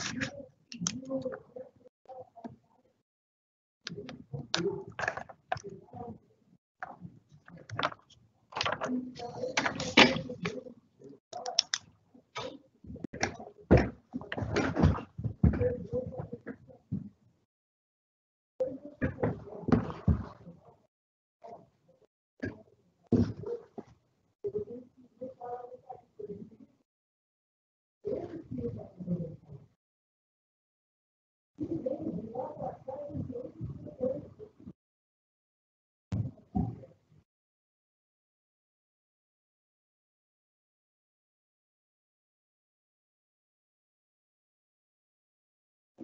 Thank you.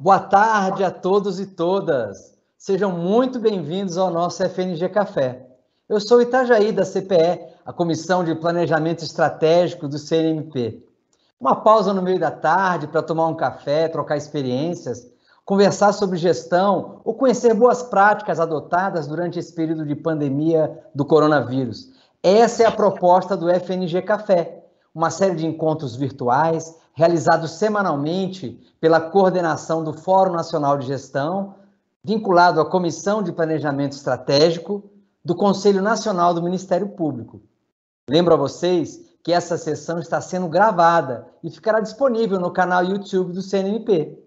Boa tarde a todos e todas. Sejam muito bem-vindos ao nosso FNG Café. Eu sou Itajaí da CPE, a Comissão de Planejamento Estratégico do CNMP. Uma pausa no meio da tarde para tomar um café, trocar experiências, conversar sobre gestão ou conhecer boas práticas adotadas durante esse período de pandemia do coronavírus. Essa é a proposta do FNG Café, uma série de encontros virtuais realizado semanalmente pela coordenação do Fórum Nacional de Gestão, vinculado à Comissão de Planejamento Estratégico do Conselho Nacional do Ministério Público. Lembro a vocês que essa sessão está sendo gravada e ficará disponível no canal YouTube do CNMP.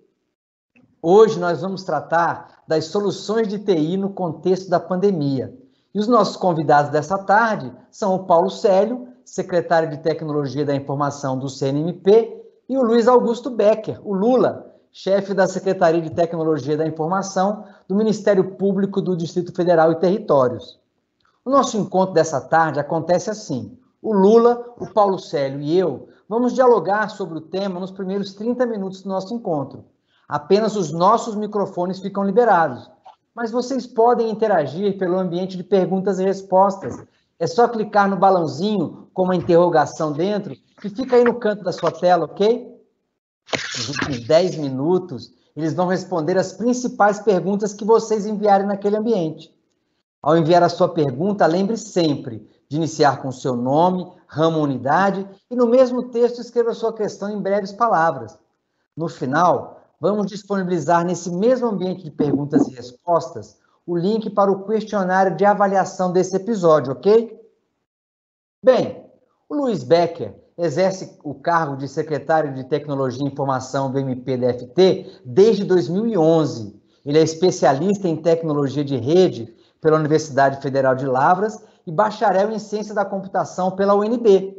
Hoje nós vamos tratar das soluções de TI no contexto da pandemia. E os nossos convidados dessa tarde são o Paulo Célio, secretário de Tecnologia da Informação do CNMP, e o Luiz Augusto Becker, o Lula, chefe da Secretaria de Tecnologia da Informação do Ministério Público do Distrito Federal e Territórios. O nosso encontro dessa tarde acontece assim. O Lula, o Paulo Célio e eu vamos dialogar sobre o tema nos primeiros 30 minutos do nosso encontro. Apenas os nossos microfones ficam liberados, mas vocês podem interagir pelo ambiente de perguntas e respostas. É só clicar no balãozinho com uma interrogação dentro que fica aí no canto da sua tela, ok? Nos últimos 10 minutos, eles vão responder as principais perguntas que vocês enviarem naquele ambiente. Ao enviar a sua pergunta, lembre sempre de iniciar com o seu nome, ramo, unidade e no mesmo texto escreva sua questão em breves palavras. No final, vamos disponibilizar nesse mesmo ambiente de perguntas e respostas o link para o questionário de avaliação desse episódio, ok? Bem, o Luiz Becker exerce o cargo de secretário de Tecnologia e Informação do MPDFT desde 2011. Ele é especialista em tecnologia de rede pela Universidade Federal de Lavras e bacharel em ciência da computação pela UNB.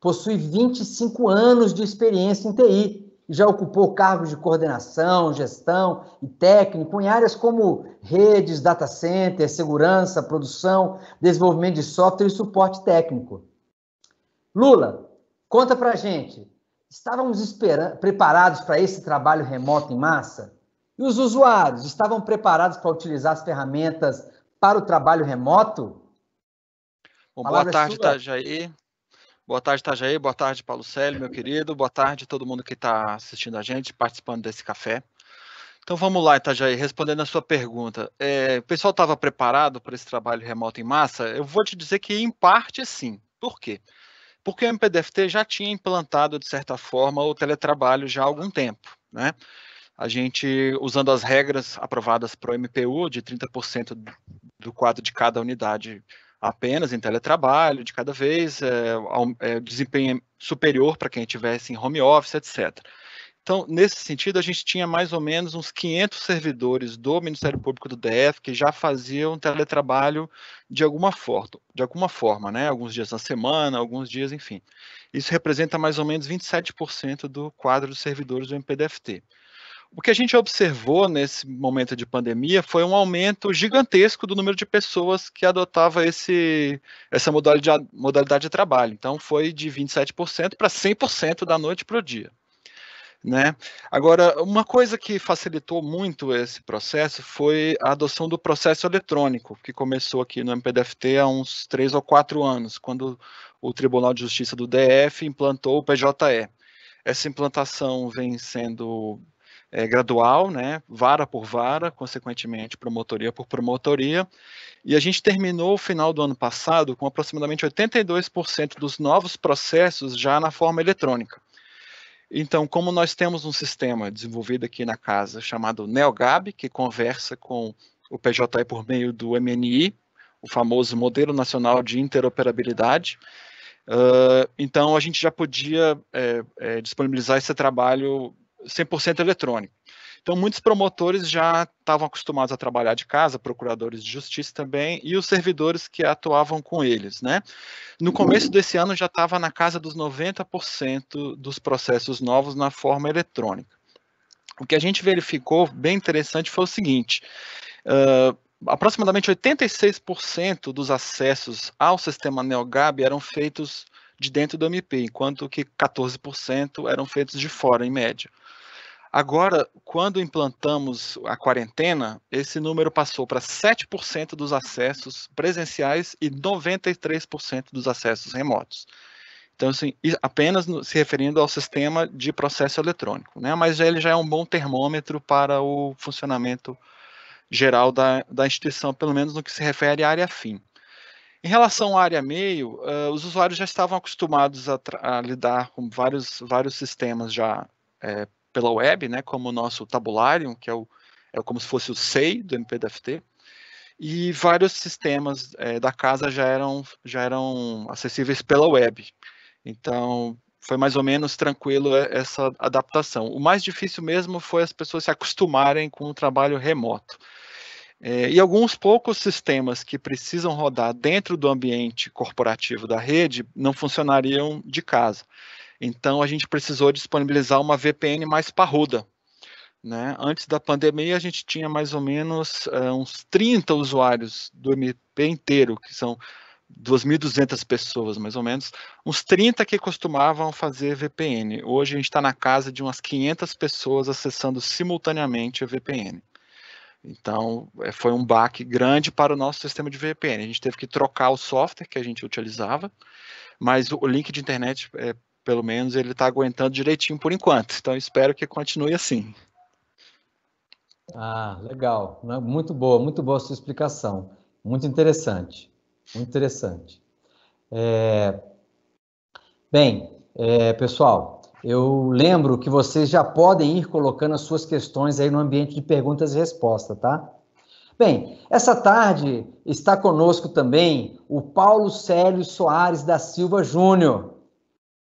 Possui 25 anos de experiência em TI e já ocupou cargos de coordenação, gestão e técnico em áreas como redes, data center, segurança, produção, desenvolvimento de software e suporte técnico. Lula, Conta para gente, estávamos preparados para esse trabalho remoto em massa? E os usuários estavam preparados para utilizar as ferramentas para o trabalho remoto? Bom, boa tarde, sua. Itajaí. Boa tarde, Itajaí. Boa tarde, Paulo Célio, meu querido. Boa tarde a todo mundo que está assistindo a gente, participando desse café. Então vamos lá, Itajaí, respondendo a sua pergunta. É, o pessoal estava preparado para esse trabalho remoto em massa? Eu vou te dizer que, em parte, sim. Por quê? porque o MPDFT já tinha implantado, de certa forma, o teletrabalho já há algum tempo. Né? A gente, usando as regras aprovadas para o MPU, de 30% do quadro de cada unidade apenas em teletrabalho, de cada vez, é, é, desempenho superior para quem estivesse em home office, etc. Então, nesse sentido, a gente tinha mais ou menos uns 500 servidores do Ministério Público do DF que já faziam teletrabalho de alguma forma, de alguma forma, né? Alguns dias na semana, alguns dias, enfim. Isso representa mais ou menos 27% do quadro de servidores do MPDFT. O que a gente observou nesse momento de pandemia foi um aumento gigantesco do número de pessoas que adotava esse, essa modalidade, modalidade de trabalho. Então, foi de 27% para 100% da noite para o dia. Né? Agora, uma coisa que facilitou muito esse processo foi a adoção do processo eletrônico, que começou aqui no MPDFT há uns três ou quatro anos, quando o Tribunal de Justiça do DF implantou o PJE. Essa implantação vem sendo é, gradual, né, vara por vara, consequentemente promotoria por promotoria, e a gente terminou o final do ano passado com aproximadamente 82% dos novos processos já na forma eletrônica. Então, como nós temos um sistema desenvolvido aqui na casa chamado NeoGAB, que conversa com o PJE por meio do MNI, o famoso Modelo Nacional de Interoperabilidade, uh, então a gente já podia é, é, disponibilizar esse trabalho 100% eletrônico. Então, muitos promotores já estavam acostumados a trabalhar de casa, procuradores de justiça também, e os servidores que atuavam com eles. Né? No começo desse ano, já estava na casa dos 90% dos processos novos na forma eletrônica. O que a gente verificou bem interessante foi o seguinte: uh, aproximadamente 86% dos acessos ao sistema NeoGAB eram feitos de dentro do MP, enquanto que 14% eram feitos de fora, em média. Agora, quando implantamos a quarentena, esse número passou para 7% dos acessos presenciais e 93% dos acessos remotos. Então, assim, apenas se referindo ao sistema de processo eletrônico, né? mas ele já é um bom termômetro para o funcionamento geral da, da instituição, pelo menos no que se refere à área fim. Em relação à área meio, uh, os usuários já estavam acostumados a, a lidar com vários, vários sistemas já é, pela web, né, como o nosso Tabularium, que é, o, é como se fosse o SEI do MPDFT, e vários sistemas é, da casa já eram, já eram acessíveis pela web. Então, foi mais ou menos tranquilo essa adaptação. O mais difícil mesmo foi as pessoas se acostumarem com o trabalho remoto. É, e alguns poucos sistemas que precisam rodar dentro do ambiente corporativo da rede não funcionariam de casa. Então a gente precisou disponibilizar uma VPN mais parruda. Né? Antes da pandemia, a gente tinha mais ou menos uh, uns 30 usuários do MP inteiro, que são 2.200 pessoas, mais ou menos, uns 30 que costumavam fazer VPN. Hoje a gente está na casa de umas 500 pessoas acessando simultaneamente a VPN. Então, eh, foi um baque grande para o nosso sistema de VPN. A gente teve que trocar o software que a gente utilizava, mas o link de internet é, pelo menos ele está aguentando direitinho por enquanto. Então espero que continue assim. Ah, legal. Muito boa, muito boa a sua explicação. Muito interessante. Muito interessante. É... Bem, é, pessoal, eu lembro que vocês já podem ir colocando as suas questões aí no ambiente de perguntas e respostas, tá? Bem, essa tarde está conosco também o Paulo Célio Soares da Silva Júnior.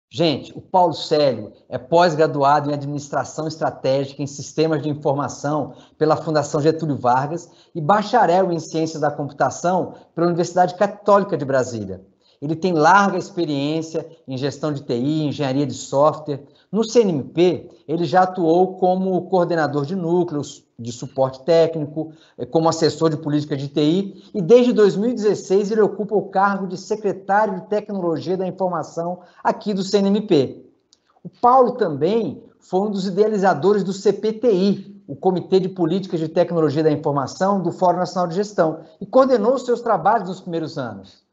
Gente, o Paulo Célio é pós-graduado em Administração Estratégica em Sistemas de Informação pela Fundação Getúlio Vargas e bacharel em Ciências da Computação pela Universidade Católica de Brasília. Ele tem larga experiência em gestão de TI, engenharia de software. No CNMP, ele já atuou como coordenador de núcleos, de suporte técnico, eh, como assessor de política de TI, e desde 2016 ele ocupa o cargo de secretário de Tecnologia da Informação aqui do CNMP. O Paulo também foi um dos idealizadores do CPTI, o Comitê de Políticas de Tecnologia da Informação do Fórum Nacional de Gestão, e coordenou seus trabalhos nos primeiros anos.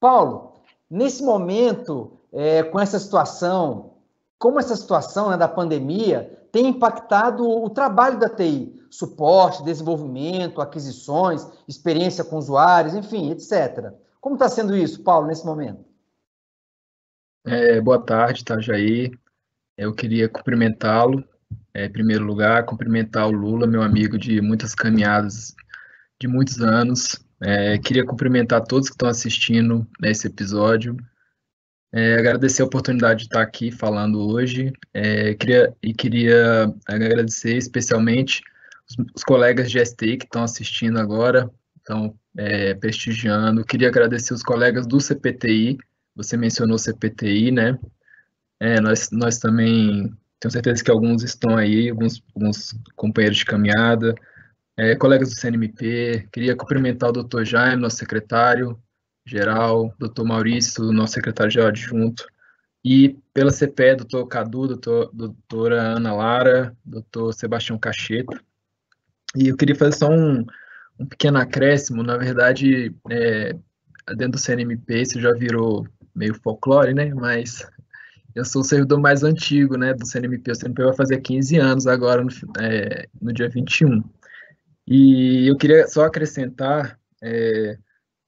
Paulo, nesse momento, é, com essa situação, como essa situação né, da pandemia tem impactado o trabalho da TI, suporte, desenvolvimento, aquisições, experiência com usuários, enfim, etc. Como está sendo isso, Paulo, nesse momento? É, boa tarde, Tajaí. Tá, Eu queria cumprimentá-lo, é, em primeiro lugar, cumprimentar o Lula, meu amigo de muitas caminhadas, de muitos anos. É, queria cumprimentar todos que estão assistindo esse episódio. É, agradecer a oportunidade de estar aqui falando hoje é, queria, e queria agradecer especialmente os, os colegas de STI que estão assistindo agora, estão é, prestigiando. Queria agradecer os colegas do CPTI, você mencionou o CPTI, né? É, nós, nós também, tenho certeza que alguns estão aí, alguns, alguns companheiros de caminhada, é, colegas do CNMP. Queria cumprimentar o doutor Jaime, nosso secretário, geral, doutor Maurício, nosso secretário-geral adjunto, e pela CPE, doutor Cadu, doutor, doutora Ana Lara, doutor Sebastião Cacheta. E eu queria fazer só um, um pequeno acréscimo, na verdade, é, dentro do CNMP isso já virou meio folclore, né, mas eu sou o servidor mais antigo, né, do CNMP, o CNMP vai fazer 15 anos agora, no, é, no dia 21. E eu queria só acrescentar é,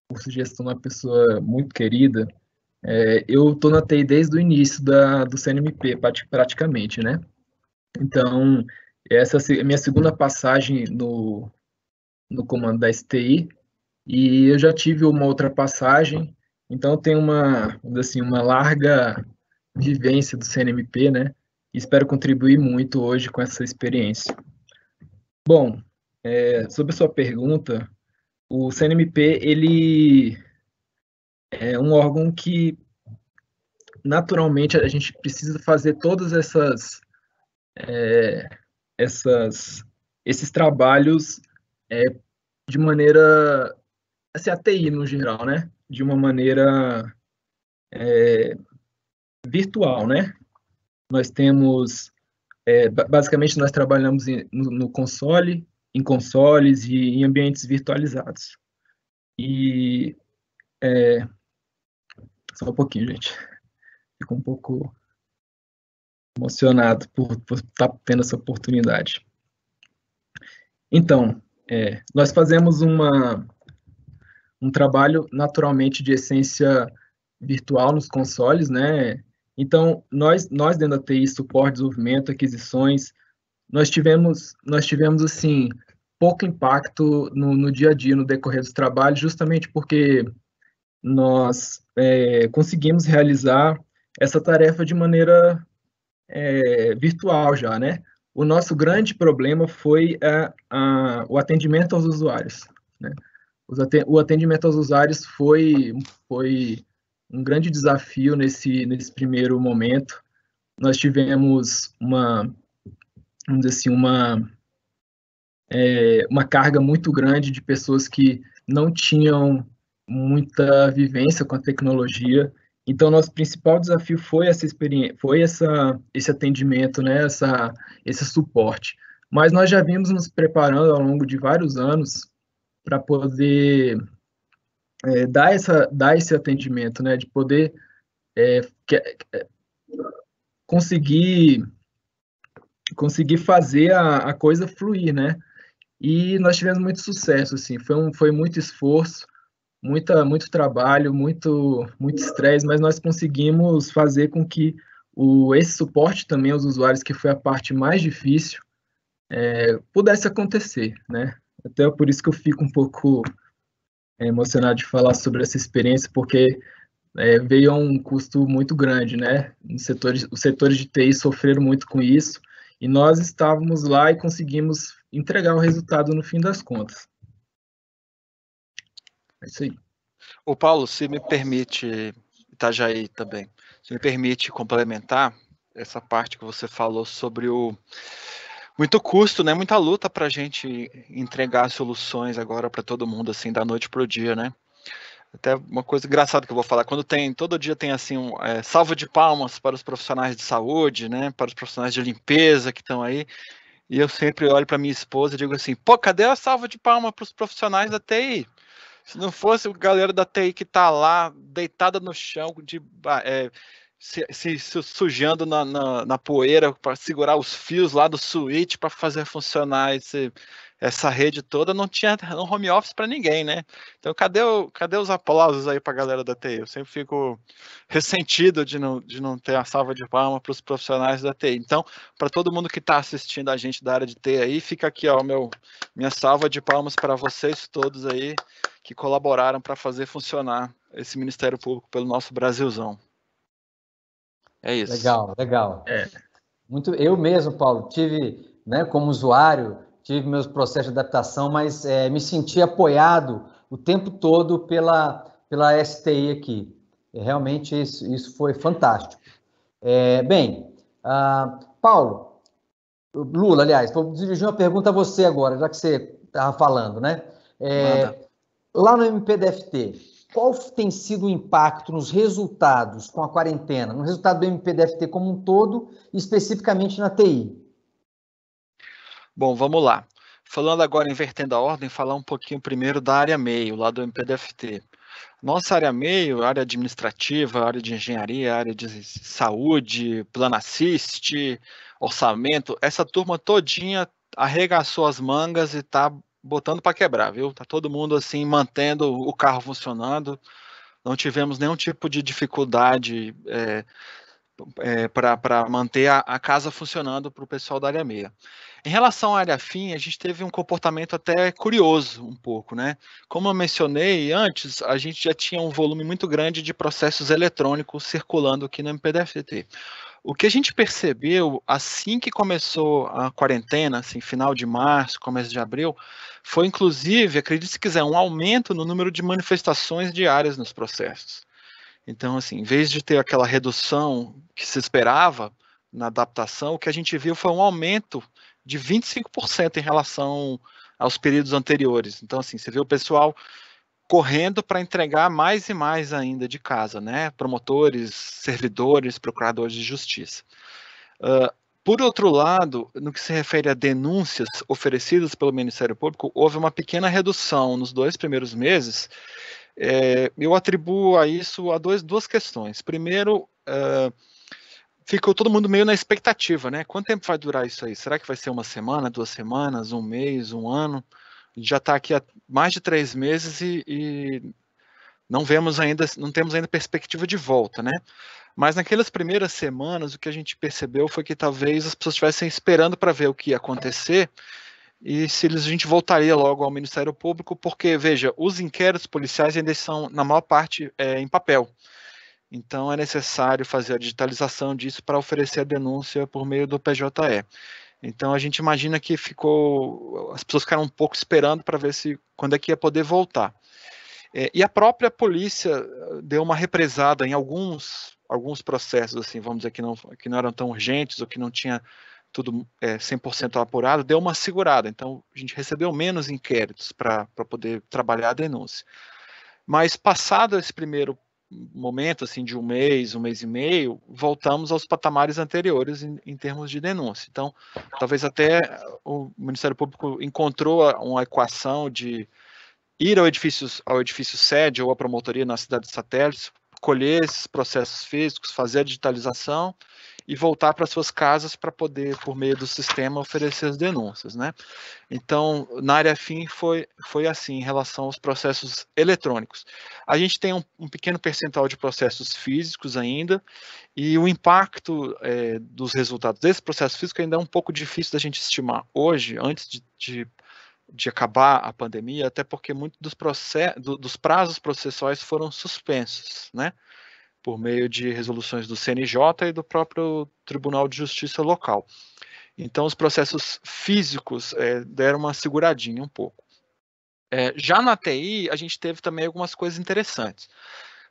por sugestão de uma pessoa muito querida. É, eu estou na TI desde o início da, do CNMP, praticamente, né? Então, essa é a minha segunda passagem no, no comando da STI, e eu já tive uma outra passagem, então tenho uma, assim, uma larga vivência do CNMP, né? E espero contribuir muito hoje com essa experiência. Bom, é, sobre a sua pergunta, o CNMP ele é um órgão que naturalmente a gente precisa fazer todas essas é, essas esses trabalhos é, de maneira assim, a TI no geral, né? De uma maneira é, virtual, né? Nós temos é, basicamente nós trabalhamos no, no console em consoles e em ambientes virtualizados. E é, só um pouquinho, gente. Fico um pouco emocionado por, por estar tá tendo essa oportunidade. Então, é, nós fazemos uma, um trabalho naturalmente de essência virtual nos consoles, né? Então, nós, nós dentro da TI, suporte, desenvolvimento, aquisições, nós tivemos, nós tivemos assim, pouco impacto no, no dia a dia, no decorrer dos trabalhos, justamente porque nós é, conseguimos realizar essa tarefa de maneira é, virtual já, né? O nosso grande problema foi a, a, o atendimento aos usuários. Né? o atendimento aos usuários foi, foi um grande desafio nesse, nesse primeiro momento. Nós tivemos uma vamos dizer assim, uma, é, uma carga muito grande de pessoas que não tinham muita vivência com a tecnologia. Então, nosso principal desafio foi essa experiência, foi essa, esse atendimento, né, essa, esse suporte. Mas nós já vimos nos preparando ao longo de vários anos para poder é, dar, essa, dar esse atendimento, né, de poder é, que, é, conseguir conseguir fazer a, a coisa fluir, né? E nós tivemos muito sucesso, assim, foi, um, foi muito esforço, muita, muito trabalho, muito muito estresse, mas nós conseguimos fazer com que o, esse suporte também aos usuários, que foi a parte mais difícil, é, pudesse acontecer, né? Até então, por isso que eu fico um pouco é, emocionado de falar sobre essa experiência, porque é, veio a um custo muito grande, né? os setores de TI sofreram muito com isso, e nós estávamos lá e conseguimos entregar o resultado no fim das contas. É isso aí. O Paulo, se me permite, Itajaí também, se me permite complementar essa parte que você falou sobre o muito custo, né? Muita luta para a gente entregar soluções agora para todo mundo assim da noite pro dia, né? Até uma coisa engraçada que eu vou falar, quando tem, todo dia tem assim, um, é, salvo de palmas para os profissionais de saúde, né, para os profissionais de limpeza que estão aí, e eu sempre olho para minha esposa e digo assim, pô, cadê a salva de palma para os profissionais da TI? Se não fosse o galera da TI que está lá, deitada no chão, de, é, se, se, se sujando na, na, na poeira para segurar os fios lá do suíte para fazer funcionar esse, essa rede toda. Não tinha um home office para ninguém, né? Então, cadê, o, cadê os aplausos aí para a galera da TI? Eu sempre fico ressentido de não, de não ter a salva de palma para os profissionais da TI. Então, para todo mundo que está assistindo a gente da área de TI aí, fica aqui, ó, meu, minha salva de palmas para vocês todos aí que colaboraram para fazer funcionar esse Ministério Público pelo nosso Brasilzão. É isso. Legal, legal. É. Muito, eu mesmo, Paulo, tive, né, como usuário, tive meus processos de adaptação, mas é, me senti apoiado o tempo todo pela, pela STI aqui. É, realmente isso, isso foi fantástico. É, bem, uh, Paulo, Lula, aliás, vou dirigir uma pergunta a você agora, já que você estava falando, né? É, lá no MPDFT, qual tem sido o impacto nos resultados com a quarentena, no resultado do MPDFT como um todo, especificamente na TI? Bom, vamos lá. Falando agora, invertendo a ordem, falar um pouquinho primeiro da área meio, lá do MPDFT. Nossa área meio, área administrativa, área de engenharia, área de saúde, planassist, orçamento, essa turma todinha arregaçou as mangas e está botando para quebrar, viu? Tá todo mundo assim mantendo o carro funcionando. Não tivemos nenhum tipo de dificuldade é, é, para manter a, a, casa funcionando para o pessoal da área meia. Em relação à área fim, a gente teve um comportamento até curioso um pouco, né? Como eu mencionei antes, a gente já tinha um volume muito grande de processos eletrônicos circulando aqui no MPDFT. O que a gente percebeu assim que começou a quarentena, assim, final de março, começo de abril, foi, inclusive, acredite se quiser, um aumento no número de manifestações diárias nos processos. Então, assim, em vez de ter aquela redução que se esperava na adaptação, o que a gente viu foi um aumento de 25% em relação aos períodos anteriores. Então, assim, você vê o pessoal correndo para entregar mais e mais ainda de casa, né? Promotores, servidores, procuradores de justiça. Ah, por outro lado, no que se refere a denúncias oferecidas pelo Ministério Público, houve uma pequena redução nos dois primeiros meses. É, eu atribuo a isso a dois, duas questões. Primeiro, é, ficou todo mundo meio na expectativa, né? Quanto tempo vai durar isso aí? Será que vai ser uma semana, duas semanas, um mês, um ano? Já está aqui há mais de três meses e, e não vemos ainda, não temos ainda perspectiva de volta, né? Mas naquelas primeiras semanas, o que a gente percebeu foi que talvez as pessoas estivessem esperando para ver o que ia acontecer e se eles, a gente voltaria logo ao Ministério Público, porque, veja, os inquéritos policiais ainda são, na maior parte, é, em papel. Então, é necessário fazer a digitalização disso para oferecer a denúncia por meio do PJE. Então a gente imagina que ficou, as pessoas ficaram um pouco esperando para ver se quando é que ia poder voltar. É, e a própria polícia eh, deu uma represada em alguns, alguns processos, assim, vamos dizer, que não, que não eram tão urgentes ou que não tinha tudo é, 100% apurado, deu uma segurada. Então, a gente recebeu menos inquéritos para poder trabalhar a denúncia. Mas, passado esse primeiro momento, assim, de um mês, um mês e meio, voltamos aos patamares anteriores em, em termos de denúncia. Então, talvez até o Ministério Público encontrou uma equação de ir ao edifício, ao edifício sede ou à promotoria na cidade de satélites, colher esses processos físicos, fazer a digitalização e voltar para suas casas para poder, por meio do sistema, oferecer as denúncias. Né? Então, na área FIM foi, foi assim em relação aos processos eletrônicos. A gente tem um, um pequeno percentual de processos físicos ainda, e o impacto é, dos resultados desse processo físico ainda é um pouco difícil da gente estimar hoje, antes de, de de acabar a pandemia, até porque muitos dos, processos, dos prazos processuais foram suspensos, né? Por meio de resoluções do CNJ e do próprio Tribunal de Justiça local. Então, os processos físicos é, deram uma seguradinha um pouco. É, já na TI, a gente teve também algumas coisas interessantes.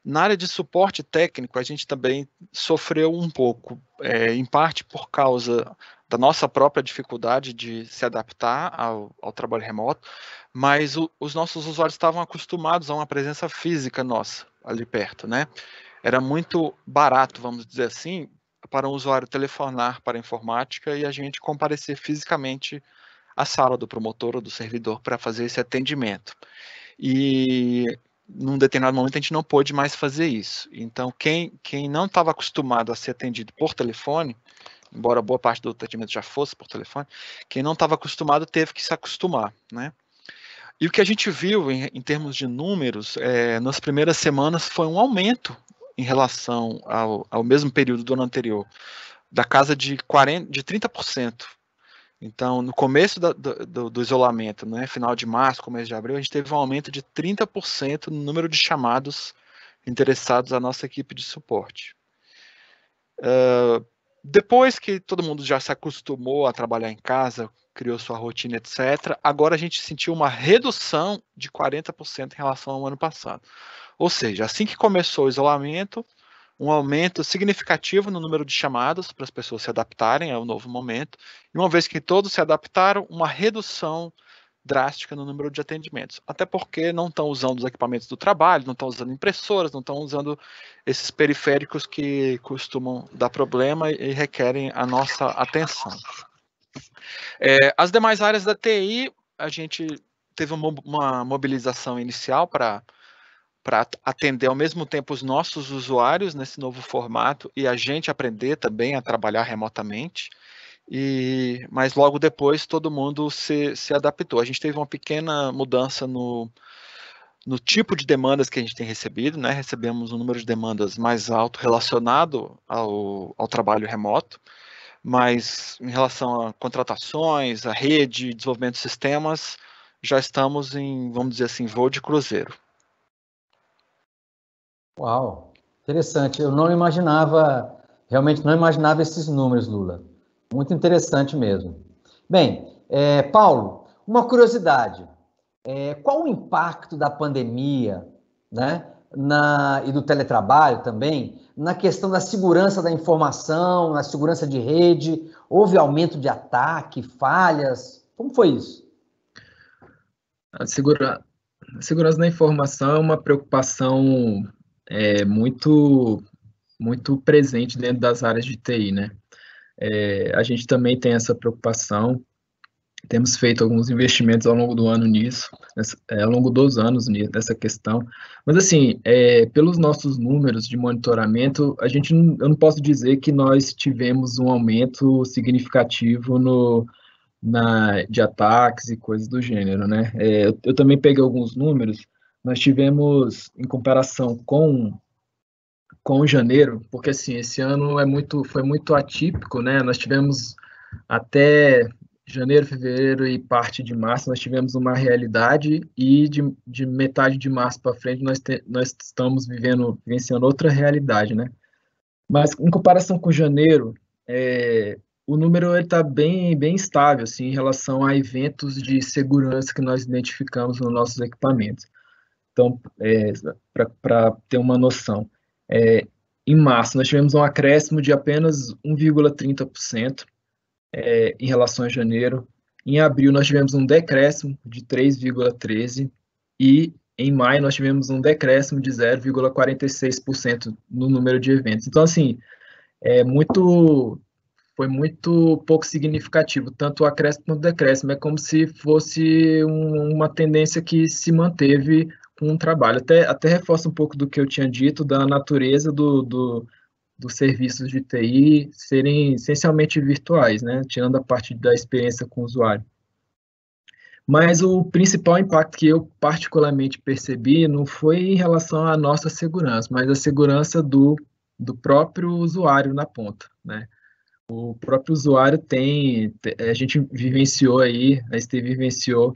Na área de suporte técnico, a gente também sofreu um pouco, é, em parte por causa da nossa própria dificuldade de se adaptar ao, ao trabalho remoto, mas o, os nossos usuários estavam acostumados a uma presença física nossa ali perto, né? Era muito barato, vamos dizer assim, para um usuário telefonar para a informática e a gente comparecer fisicamente à sala do promotor ou do servidor para fazer esse atendimento. E num determinado momento a gente não pôde mais fazer isso. Então, quem, quem não estava acostumado a ser atendido por telefone embora boa parte do atendimento já fosse por telefone, quem não estava acostumado teve que se acostumar, né? E o que a gente viu em, em termos de números é, nas primeiras semanas foi um aumento em relação ao, ao mesmo período do ano anterior, da casa de, 40, de 30%. Então, no começo da, do, do, isolamento, né, final de março, começo de abril, a gente teve um aumento de 30% no número de chamados interessados à nossa equipe de suporte. Uh, depois que todo mundo já se acostumou a trabalhar em casa, criou sua rotina, etc., agora a gente sentiu uma redução de 40% em relação ao ano passado. Ou seja, assim que começou o isolamento, um aumento significativo no número de chamadas para as pessoas se adaptarem ao novo momento, e uma vez que todos se adaptaram, uma redução drástica no número de atendimentos. Até porque não estão usando os equipamentos do trabalho, não estão usando impressoras, não estão usando esses periféricos que costumam dar problema e requerem a nossa atenção. É, as demais áreas da TI, a gente teve uma, mobilização inicial para para atender ao mesmo tempo os nossos usuários nesse novo formato e a gente aprender também a trabalhar remotamente e mas logo depois todo mundo se, se adaptou. A gente teve uma pequena mudança no, no tipo de demandas que a gente tem recebido, né? Recebemos um número de demandas mais alto relacionado ao, ao trabalho remoto, mas em relação a contratações, a rede, desenvolvimento de sistemas, já estamos em, vamos dizer assim, voo de cruzeiro. Uau, interessante. Eu não imaginava, realmente não imaginava esses números, Lula. Muito interessante mesmo. Bem, é, Paulo, uma curiosidade. É, qual o impacto da pandemia né, na, e do teletrabalho também na questão da segurança da informação, na segurança de rede? Houve aumento de ataque, falhas? Como foi isso? A, segura, a segurança da informação é uma preocupação é, muito, muito presente dentro das áreas de TI, né? É, a gente também tem essa preocupação. Temos feito alguns investimentos ao longo do ano nisso, nessa, é, ao longo dos anos nessa questão. Mas, assim, é, pelos nossos números de monitoramento, a gente não, eu não posso dizer que nós tivemos um aumento significativo no, na, de ataques e coisas do gênero, né? É, eu, eu também peguei alguns números. Nós tivemos, em comparação com com janeiro, porque assim, esse ano é muito, foi muito atípico, né? Nós tivemos até janeiro, fevereiro e parte de março, nós tivemos uma realidade e de, de metade de março para frente nós, te, nós estamos vivendo, vivenciando outra realidade, né? Mas em comparação com janeiro, é, o número está bem, bem estável assim, em relação a eventos de segurança que nós identificamos nos nossos equipamentos. Então, é, para ter uma noção. É, em março, nós tivemos um acréscimo de apenas 1,30% é, em relação a janeiro. Em abril, nós tivemos um decréscimo de 3,13% e em maio, nós tivemos um decréscimo de 0,46% no número de eventos. Então, assim, é muito foi muito pouco significativo, tanto o acréscimo quanto o decréscimo. É como se fosse um, uma tendência que se manteve um trabalho. Até, até reforça um pouco do que eu tinha dito, da natureza do, do, dos serviços de TI serem essencialmente virtuais, né? tirando a parte da experiência com o usuário. Mas o principal impacto que eu particularmente percebi não foi em relação à nossa segurança, mas a segurança do, do próprio usuário na ponta, né? O próprio usuário tem, a gente vivenciou aí, a Steve vivenciou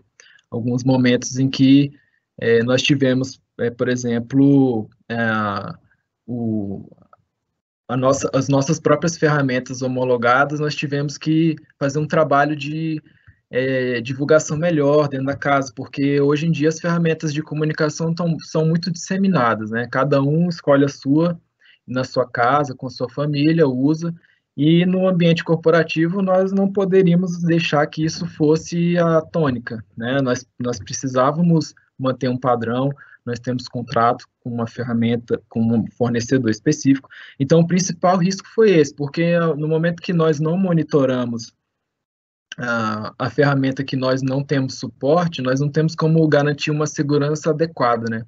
alguns momentos em que é, nós tivemos, é, por exemplo, a, é, o, a nossa, as nossas próprias ferramentas homologadas, nós tivemos que fazer um trabalho de é, divulgação melhor dentro da casa, porque hoje em dia as ferramentas de comunicação tão, são muito disseminadas, né? Cada um escolhe a sua na sua casa, com sua família, usa, e no ambiente corporativo nós não poderíamos deixar que isso fosse a tônica, né? Nós, nós precisávamos manter um padrão, nós temos contrato com uma ferramenta, com um fornecedor específico. Então, o principal risco foi esse, porque ah, no momento que nós não monitoramos a, ah, a ferramenta que nós não temos suporte, nós não temos como garantir uma segurança adequada, né?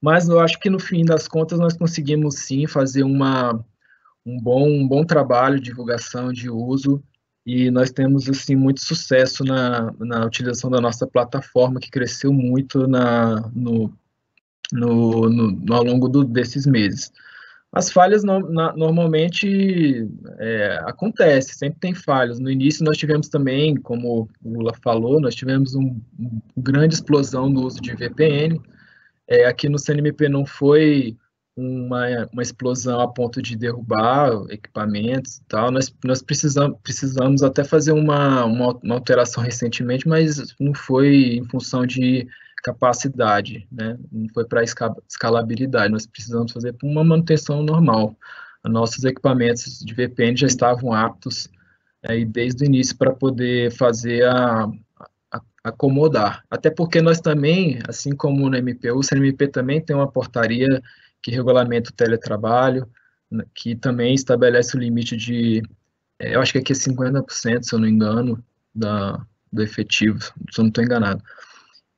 Mas eu acho que no fim das contas nós conseguimos sim fazer uma, um, bom, um bom trabalho de divulgação de uso e nós temos assim muito sucesso na, na utilização da nossa plataforma que cresceu muito na, no, no, no ao longo do, desses meses. As falhas no, na, normalmente é, acontecem, sempre tem falhas. No início nós tivemos também, como o Lula falou, nós tivemos uma um grande explosão do uso de VPN. É, aqui no CNMP não foi uma, uma explosão a ponto de derrubar equipamentos e tal. Nós, nós precisamos, precisamos até fazer uma, uma, uma alteração recentemente, mas não foi em função de capacidade, né? não foi para escalabilidade, nós precisamos fazer uma manutenção normal. Nossos equipamentos de VPN já estavam aptos é, desde o início para poder fazer a, a, acomodar. Até porque nós também, assim como no MPU, o CNMP também tem uma portaria que regulamenta o teletrabalho, né, que também estabelece o limite de, é, eu acho que aqui é 50%, se eu não engano, da, do efetivo, se eu não estou enganado.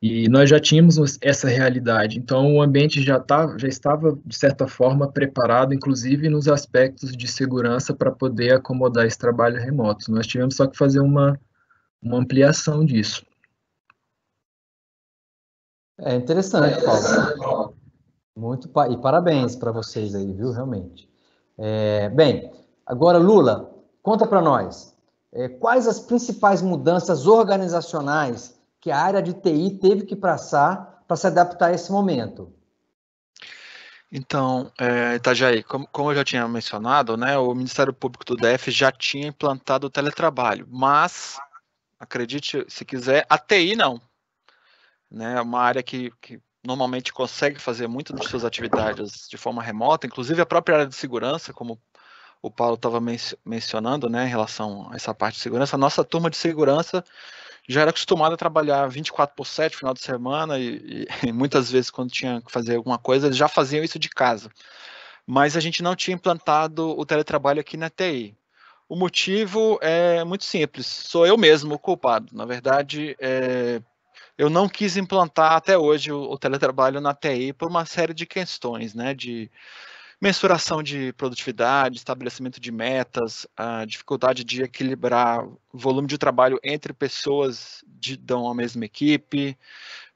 E nós já tínhamos essa realidade, então o ambiente já, tá, já estava, de certa forma, preparado, inclusive nos aspectos de segurança, para poder acomodar esse trabalho remoto. Nós tivemos só que fazer uma, uma ampliação disso. É interessante, Paulo. Muito pa e parabéns para vocês aí, viu? Realmente. É, bem, agora Lula, conta para nós é, quais as principais mudanças organizacionais que a área de TI teve que passar para se adaptar a esse momento. Então, é, Itajaí, como, como, eu já tinha mencionado, né, o Ministério Público do DF já tinha implantado o teletrabalho, mas, acredite se quiser, a TI não. Né, é uma área que, que normalmente consegue fazer muitas de suas atividades de forma remota, inclusive a própria área de segurança, como o Paulo estava men mencionando, né, em relação a essa parte de segurança, a nossa turma de segurança já era acostumada a trabalhar 24 por 7 final de semana e, e muitas vezes quando tinha que fazer alguma coisa, eles já faziam isso de casa. Mas a gente não tinha implantado o teletrabalho aqui na TI. O motivo é muito simples, sou eu mesmo o culpado. Na verdade, é, eu não quis implantar até hoje o, o teletrabalho na TI por uma série de questões, né? De mensuração de produtividade, estabelecimento de metas, a dificuldade de equilibrar volume de trabalho entre pessoas de dão a mesma equipe,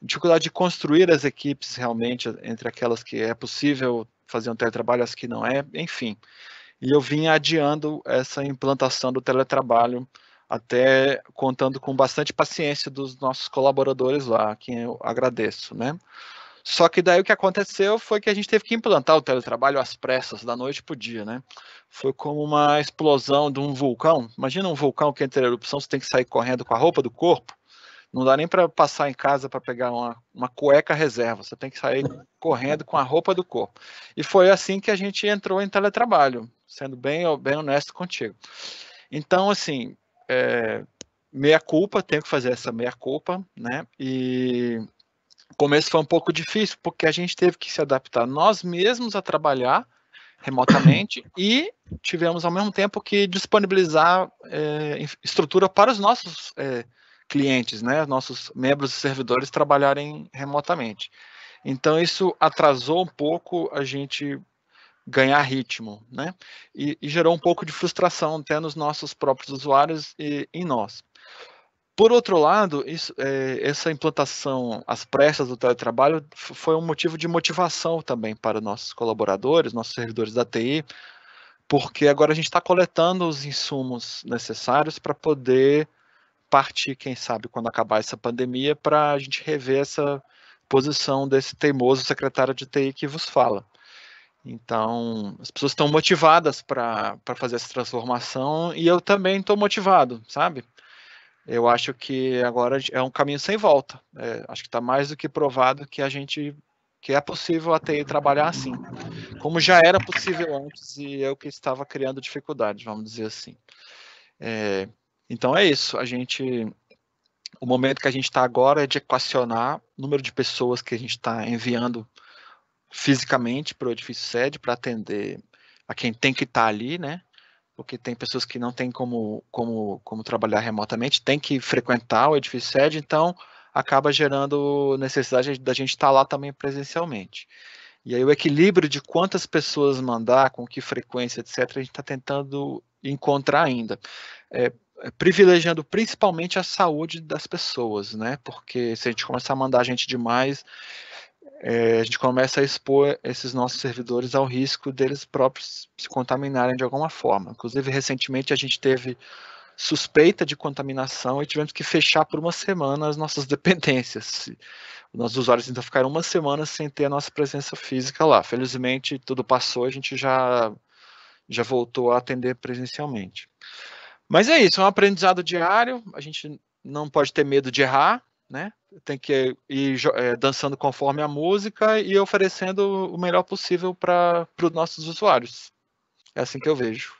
dificuldade de construir as equipes realmente entre aquelas que é possível fazer um teletrabalho, as que não é, enfim. E eu vinha adiando essa implantação do teletrabalho até contando com bastante paciência dos nossos colaboradores lá, a quem eu agradeço, né? Só que daí o que aconteceu foi que a gente teve que implantar o teletrabalho às pressas, da noite para o dia, né? Foi como uma explosão de um vulcão. Imagina um vulcão que entra em erupção, você tem que sair correndo com a roupa do corpo. Não dá nem para passar em casa para pegar uma, uma cueca reserva. Você tem que sair correndo com a roupa do corpo. E foi assim que a gente entrou em teletrabalho, sendo bem, bem honesto contigo. Então, assim, é, meia culpa, tenho que fazer essa meia culpa, né? E o começo foi um pouco difícil, porque a gente teve que se adaptar nós mesmos a trabalhar remotamente e tivemos ao mesmo tempo que disponibilizar é, estrutura para os nossos é, clientes, né, nossos membros e servidores trabalharem remotamente. Então isso atrasou um pouco a gente ganhar ritmo, né? E, e, gerou um pouco de frustração até nos nossos próprios usuários e em nós. Por outro lado, isso, é, essa implantação às pressas do teletrabalho foi um motivo de motivação também para nossos colaboradores, nossos servidores da TI, porque agora a gente está coletando os insumos necessários para poder partir, quem sabe, quando acabar essa pandemia, para a gente rever essa posição desse teimoso secretário de TI que vos fala. Então, as pessoas estão motivadas para fazer essa transformação e eu também estou motivado, sabe? Eu acho que agora é um caminho sem volta. É, acho que está mais do que provado que a gente que é possível a TI trabalhar assim, como já era possível antes e eu que estava criando dificuldades, vamos dizer assim. É, então é isso. A gente, o momento que a gente está agora é de equacionar o número de pessoas que a gente está enviando fisicamente para o edifício sede para atender a quem tem que estar tá ali, né? Porque tem pessoas que não tem como, como, como trabalhar remotamente, tem que frequentar o edifício sede, então acaba gerando necessidade da gente estar tá lá também presencialmente. E aí o equilíbrio de quantas pessoas mandar, com que frequência, etc., a gente está tentando encontrar ainda. É, é, privilegiando principalmente a saúde das pessoas, né? Porque se a gente começar a mandar gente demais, é, a gente começa a expor esses nossos servidores ao risco deles próprios se contaminarem de alguma forma. Inclusive, recentemente a gente teve suspeita de contaminação e tivemos que fechar por uma semana as nossas dependências. Nossos usuários ainda então, ficaram uma semana sem ter a nossa presença física lá. Felizmente, tudo passou, a gente já, já voltou a atender presencialmente. Mas é isso, é um aprendizado diário, a gente não pode ter medo de errar, né? tem que ir é, dançando conforme a música e oferecendo o melhor possível para os nossos usuários. É assim que eu vejo.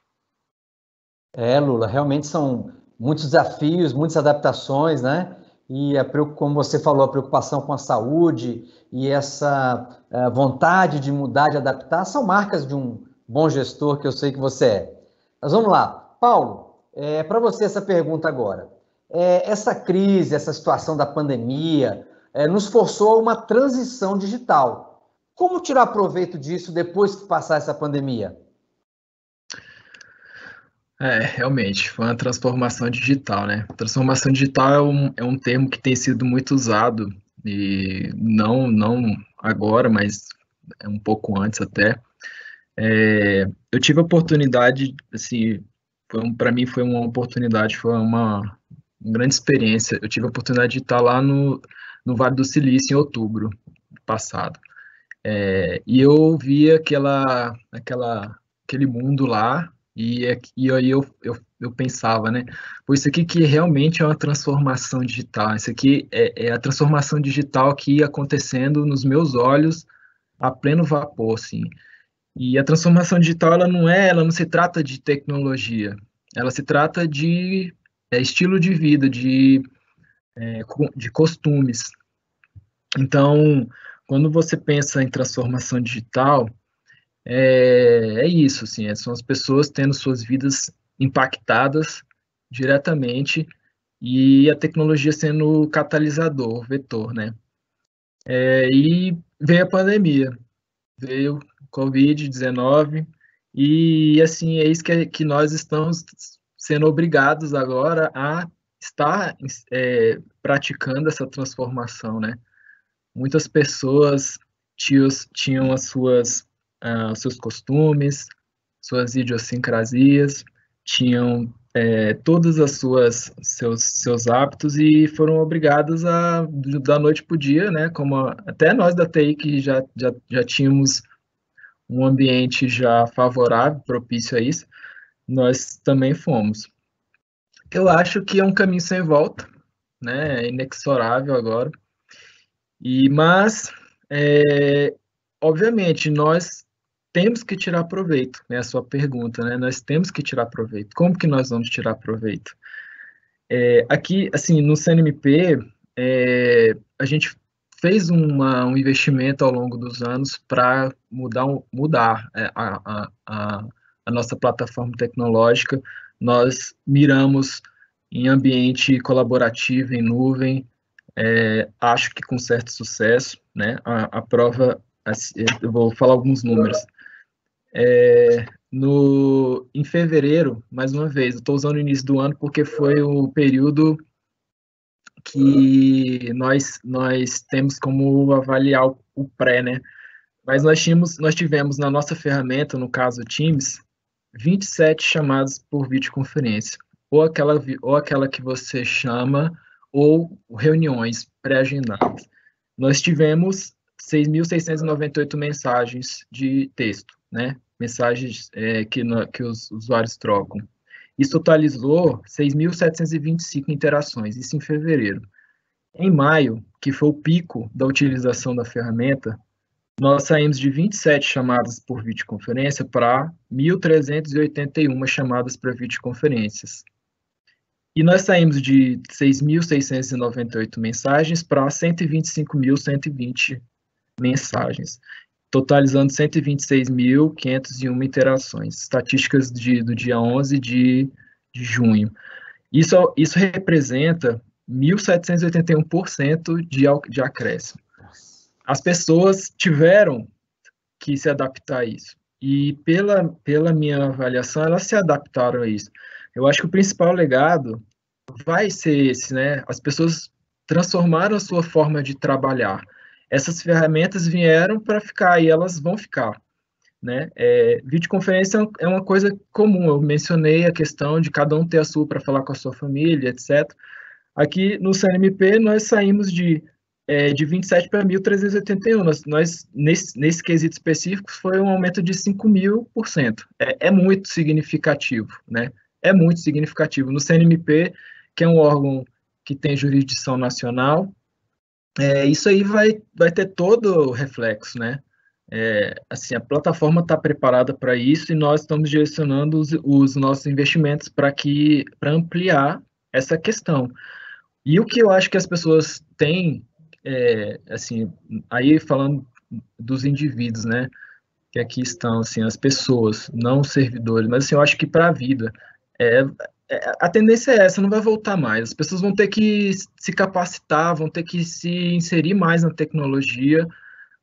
É, Lula, realmente são muitos desafios, muitas adaptações, né? E, a, como você falou, a preocupação com a saúde e essa eh, vontade de mudar, de adaptar, são marcas de um bom gestor que eu sei que você é. Mas vamos lá. Paulo, é eh, para você essa pergunta agora é, essa crise, essa situação da pandemia, é, nos forçou a uma transição digital. Como tirar proveito disso depois que passar essa pandemia? É, realmente, foi uma transformação digital, né? Transformação digital é um, é um termo que tem sido muito usado, e não, não agora, mas é um pouco antes até. É, eu tive a oportunidade, assim, para mim foi uma oportunidade, foi uma, grande experiência. Eu tive a oportunidade de estar lá no, no Vale do Silício em outubro passado. É, e eu vi aquela, aquela, aquele mundo lá, e, é e aí eu, eu, eu pensava, né? Pois isso aqui que realmente é uma transformação digital, isso aqui é, é a transformação digital que ia acontecendo nos meus olhos a pleno vapor, assim. E a transformação digital, ela não é, ela não se trata de tecnologia, ela se trata de é estilo de vida, de, é, de costumes. Então, quando você pensa em transformação digital, é, é isso, assim, é, são as pessoas tendo suas vidas impactadas diretamente e a tecnologia sendo o catalisador, vetor, né? É, e veio a pandemia, veio o Covid-19 e, assim, é isso que, que nós estamos sendo obrigados agora a estar é, praticando essa transformação, né? Muitas pessoas tios, tinham as suas, uh, seus costumes, suas idiosincrasias, tinham é, todas as suas seus, seus hábitos e foram obrigadas a da noite para o dia, né? Como a, até nós da TI que já, já, já tínhamos um ambiente já favorável, propício a isso, nós também fomos. Eu acho que é um caminho sem volta, né? É inexorável agora. E mas, é, obviamente, nós temos que tirar proveito, né? A sua pergunta, né? Nós temos que tirar proveito. Como que nós vamos tirar proveito? É, aqui, assim, no CNMP, é, a gente fez uma, um investimento ao longo dos anos para mudar, mudar é, a, a, a a nossa plataforma tecnológica, nós miramos em ambiente colaborativo, em nuvem, é, acho que com certo sucesso, né? A, a prova, assim, eu vou falar alguns números. É, no, em fevereiro, mais uma vez, eu estou usando o início do ano porque foi o período que nós, nós temos como avaliar o, o pré, né? Mas nós, tínhamos, nós tivemos na nossa ferramenta, no caso Teams, 27 chamadas por videoconferência, ou aquela, ou aquela que você chama, ou reuniões pré-agendadas. Nós tivemos 6.698 mensagens de texto, né? mensagens é, que, no, que os usuários trocam. Isso totalizou 6.725 interações, isso em fevereiro. Em maio, que foi o pico da utilização da ferramenta, nós saímos de 27 chamadas por videoconferência para 1.381 chamadas para videoconferências. E nós saímos de 6.698 mensagens para 125.120 mensagens, totalizando 126.501 interações, estatísticas de, do dia 11 de, de junho. Isso, isso representa 1.781% de, de acréscimo as pessoas tiveram que se adaptar a isso. E pela, pela minha avaliação, elas se adaptaram a isso. Eu acho que o principal legado vai ser esse, né? As pessoas transformaram a sua forma de trabalhar. Essas ferramentas vieram para ficar e elas vão ficar. Né? É, videoconferência é uma coisa comum, eu mencionei a questão de cada um ter a sua para falar com a sua família, etc. Aqui no CNMP nós saímos de é, de 27 para 1.381. Nós, nós nesse, nesse, quesito específico, foi um aumento de 5.000%. É, é muito significativo, né? É muito significativo. No CNMP, que é um órgão que tem jurisdição nacional, é, isso aí vai, vai ter todo o reflexo, né? É, assim, a plataforma está preparada para isso e nós estamos direcionando os, os nossos investimentos para que para ampliar essa questão. E o que eu acho que as pessoas têm é, assim, aí falando dos indivíduos, né? Que aqui estão, assim, as pessoas, não os servidores, mas assim, eu acho que para a vida, é, é, a tendência é essa, não vai voltar mais. As pessoas vão ter que se capacitar, vão ter que se inserir mais na tecnologia,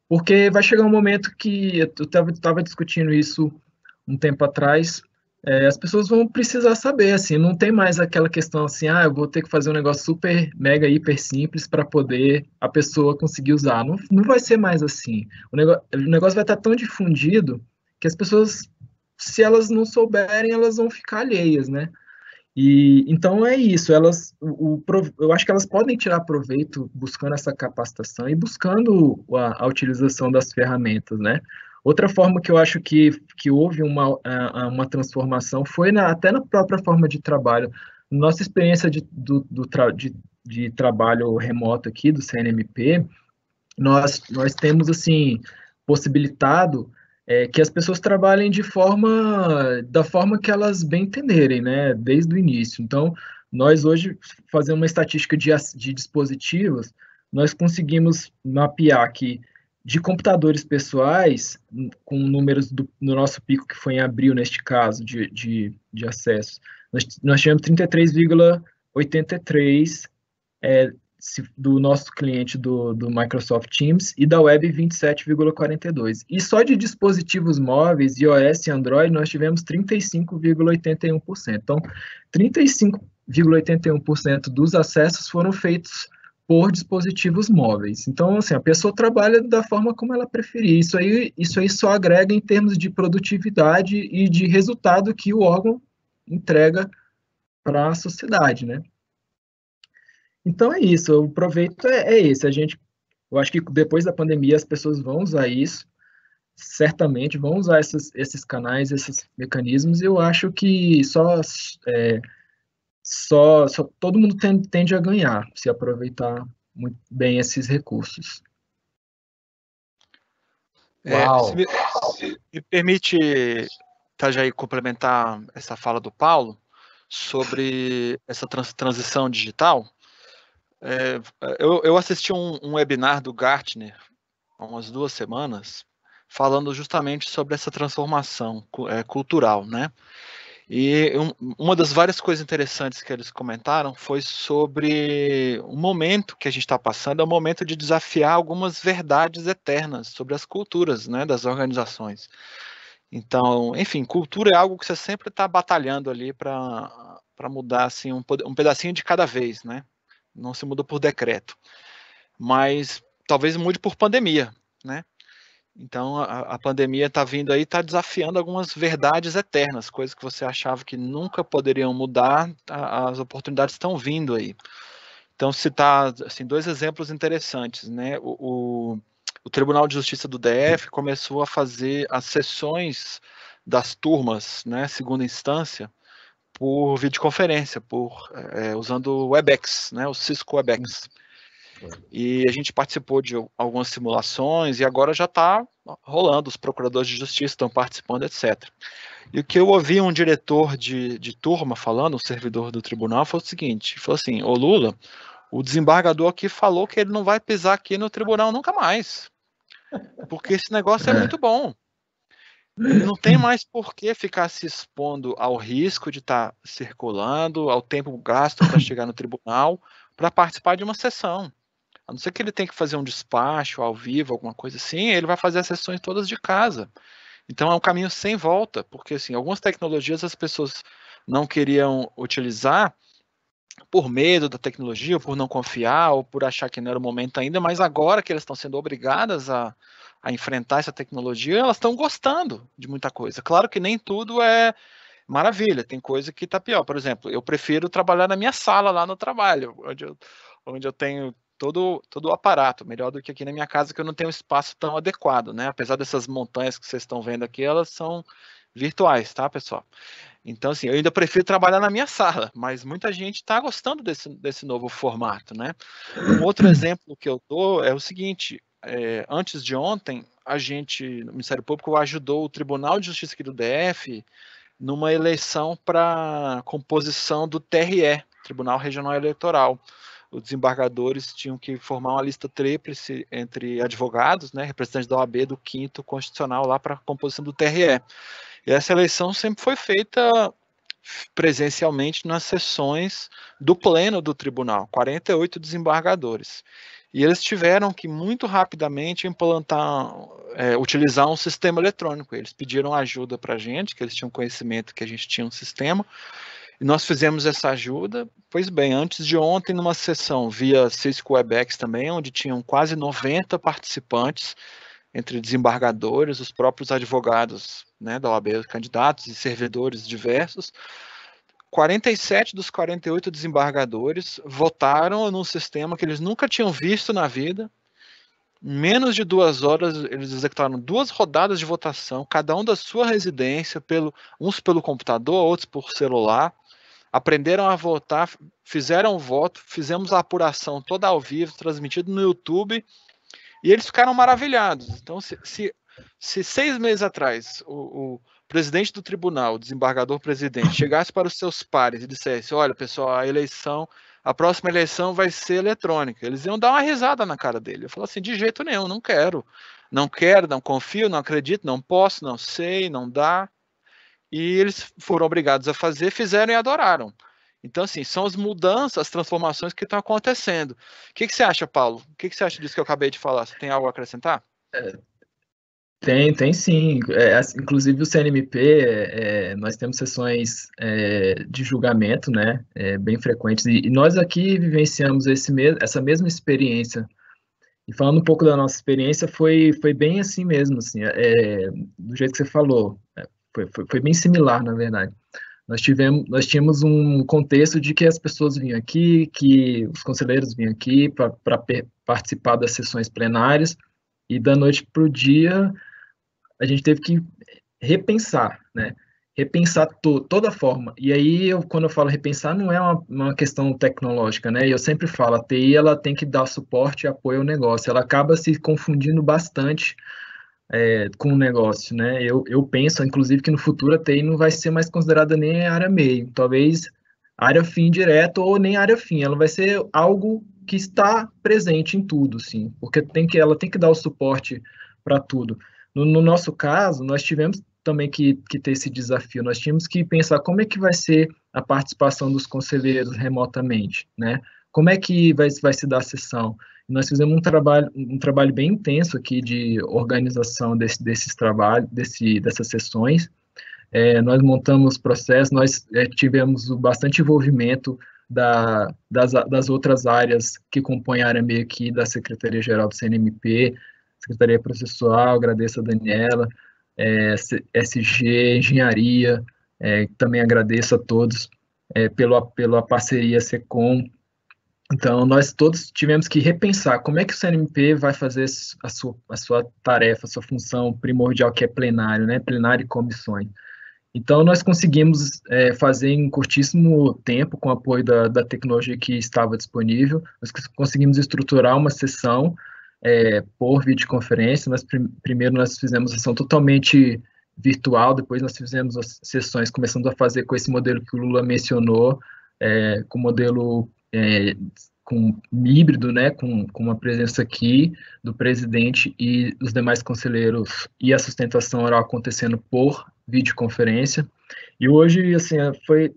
porque vai chegar um momento que eu estava discutindo isso um tempo atrás é, as pessoas vão precisar saber, assim, não tem mais aquela questão assim, ah, eu vou ter que fazer um negócio super, mega, hiper simples para poder a pessoa conseguir usar. Não, não vai ser mais assim. O negócio, o negócio vai estar tão difundido que as pessoas, se elas não souberem, elas vão ficar alheias, né? E então é isso, elas o, o, eu acho que elas podem tirar proveito buscando essa capacitação e buscando a, a utilização das ferramentas, né? Outra forma que eu acho que, que houve uma, uma transformação foi na, até na própria forma de trabalho. Nossa experiência de, do, do tra, de, de trabalho remoto aqui, do CNMP, nós, nós temos, assim, possibilitado é, que as pessoas trabalhem de forma, da forma que elas bem entenderem, né, desde o início. Então, nós hoje fazendo uma estatística de, de dispositivos, nós conseguimos mapear que de computadores pessoais, com números do, no nosso pico, que foi em abril, neste caso, de, de, de acessos, nós, nós tivemos 33,83 é, do nosso cliente do, do Microsoft Teams e da web 27,42. E só de dispositivos móveis, iOS e Android, nós tivemos 35,81%. Então, 35,81% dos acessos foram feitos por dispositivos móveis. Então, assim, a pessoa trabalha da forma como ela preferir. Isso aí, isso aí só agrega em termos de produtividade e de resultado que o órgão entrega para a sociedade, né? Então é isso, o proveito é, é esse. A gente, eu acho que depois da pandemia as pessoas vão usar isso, certamente vão usar esses, esses canais, esses mecanismos. E Eu acho que só é, só, só todo mundo tende, tende a ganhar se aproveitar muito bem esses recursos. É, se, me, se, me, permite, Tajay, complementar essa fala do Paulo sobre essa trans, transição digital. É, eu, eu, assisti um, um, webinar do Gartner há umas duas semanas, falando justamente sobre essa transformação é, cultural, né? E uma das várias coisas interessantes que eles comentaram foi sobre o momento que a gente está passando, é o momento de desafiar algumas verdades eternas sobre as culturas né, das organizações. Então, enfim, cultura é algo que você sempre está batalhando ali para mudar assim, um, um pedacinho de cada vez, né? Não se muda por decreto. Mas talvez mude por pandemia, né? Então a, a pandemia está vindo aí, está desafiando algumas verdades eternas, coisas que você achava que nunca poderiam mudar, a, as oportunidades estão vindo aí. Então citar tá, assim dois exemplos interessantes, né? O, o, o Tribunal de Justiça do DF começou a fazer as sessões das turmas, né, segunda instância, por videoconferência, por é, usando o Webex, né, o Cisco Webex. E a gente participou de algumas simulações e agora já está rolando, os procuradores de justiça estão participando, etc. E o que eu ouvi um diretor de, de turma falando, um servidor do tribunal, foi o seguinte: falou assim, ô Lula, o desembargador aqui falou que ele não vai pisar aqui no tribunal nunca mais, porque esse negócio é, é. muito bom. Não tem mais por que ficar se expondo ao risco de estar tá circulando, ao tempo gasto para chegar no tribunal, para participar de uma sessão. A não ser que ele tenha que fazer um despacho ao vivo, alguma coisa assim, ele vai fazer as sessões todas de casa. Então é um caminho sem volta, porque assim, algumas tecnologias as pessoas não queriam utilizar por medo da tecnologia, ou por não confiar, ou por achar que não era o momento ainda, mas agora que elas estão sendo obrigadas a, a enfrentar essa tecnologia, elas estão gostando de muita coisa. Claro que nem tudo é maravilha, tem coisa que está pior. Por exemplo, eu prefiro trabalhar na minha sala lá no trabalho, onde eu, onde eu tenho todo, todo o aparato, melhor do que aqui na minha casa, que eu não tenho um espaço tão adequado, né? Apesar dessas montanhas que vocês estão vendo aqui, elas são virtuais, tá, pessoal? Então, assim, eu ainda prefiro trabalhar na minha sala, mas muita gente está gostando desse, desse novo formato, né? Um outro uhum. exemplo que eu dou é o seguinte, é, antes de ontem, a gente, no Ministério Público, ajudou o Tribunal de Justiça aqui do DF numa eleição para composição do TRE, Tribunal Regional Eleitoral os desembargadores tinham que formar uma lista tríplice entre advogados, né, representantes da OAB do quinto constitucional lá para a composição do TRE. E essa eleição sempre foi feita presencialmente nas sessões do pleno do tribunal, 48 desembargadores. E eles tiveram que muito rapidamente implantar, é, utilizar um sistema eletrônico. Eles pediram ajuda para a gente, que eles tinham conhecimento que a gente tinha um sistema, e nós fizemos essa ajuda, pois bem, antes de ontem, numa sessão via Cisco WebEx também, onde tinham quase 90 participantes, entre desembargadores, os próprios advogados né, da OAB, candidatos e servidores diversos, 47 dos 48 desembargadores votaram num sistema que eles nunca tinham visto na vida. menos de duas horas, eles executaram duas rodadas de votação, cada um da sua residência, pelo, uns pelo computador, outros por celular aprenderam a votar, fizeram o voto, fizemos a apuração toda ao vivo, transmitido no YouTube, e eles ficaram maravilhados. Então, se, se, se seis meses atrás o, o, presidente do tribunal, o desembargador presidente, chegasse para os seus pares e dissesse: Olha, pessoal, a eleição, a próxima eleição vai ser eletrônica, eles iam dar uma risada na cara dele. Eu falo assim: De jeito nenhum, não quero. Não quero, não confio, não acredito, não posso, não sei, não dá. E eles foram obrigados a fazer, fizeram e adoraram. Então, assim, são as mudanças, as transformações que estão acontecendo. O que, que, você acha, Paulo? O que, que, você acha disso que eu acabei de falar? Você tem algo a acrescentar? É, tem, tem sim. É, inclusive o CNMP, é, é, nós temos sessões é, de julgamento, né, é, bem frequentes, e, e, nós aqui vivenciamos esse me essa mesma experiência. E falando um pouco da nossa experiência, foi, foi bem assim mesmo, assim, é, do jeito que você falou foi, foi, foi bem similar, na verdade. Nós, tivemos, nós tínhamos um contexto de que as pessoas vinham aqui, que os conselheiros vinham aqui para participar das sessões plenárias, e da noite para o dia a gente teve que repensar, né? repensar to, toda forma. E aí, eu, quando eu falo repensar, não é uma, uma, questão tecnológica, né? Eu sempre falo, a TI ela tem que dar suporte e apoio ao negócio. Ela acaba se confundindo bastante é, com o negócio, né? Eu, eu penso, inclusive, que no futuro a TI não vai ser mais considerada nem área meio, talvez área fim direto ou nem área fim, ela vai ser algo que está presente em tudo, sim, porque tem que, ela tem que dar o suporte para tudo. No, no, nosso caso, nós tivemos também que, que ter esse desafio, nós tínhamos que pensar como é que vai ser a participação dos conselheiros remotamente, né? Como é que vai, vai se dar a sessão? Nós fizemos um trabalho, um trabalho bem intenso aqui de organização desse, desses trabalhos, desse, dessas sessões. É, nós montamos processos, nós é, tivemos bastante envolvimento da, das, das outras áreas que compõem a área meio aqui da Secretaria-Geral do CNMP, Secretaria Processual, agradeço a Daniela, é, SG, Engenharia, é, também agradeço a todos é, pela, pela parceria SECOM, então, nós todos tivemos que repensar como é que o CNMP vai fazer a sua, a sua tarefa, a sua função primordial, que é plenário, né? Plenário e comissões. Então, nós conseguimos é, fazer em curtíssimo tempo, com o apoio da, da, tecnologia que estava disponível, nós conseguimos estruturar uma sessão é, por videoconferência. Nós, primeiro, nós fizemos sessão totalmente virtual, depois nós fizemos as sessões, começando a fazer com esse modelo que o Lula mencionou, é, com o modelo é, com híbrido, né, com, com uma presença aqui do presidente e os demais conselheiros e a sustentação oral acontecendo por videoconferência. E hoje, assim, é, foi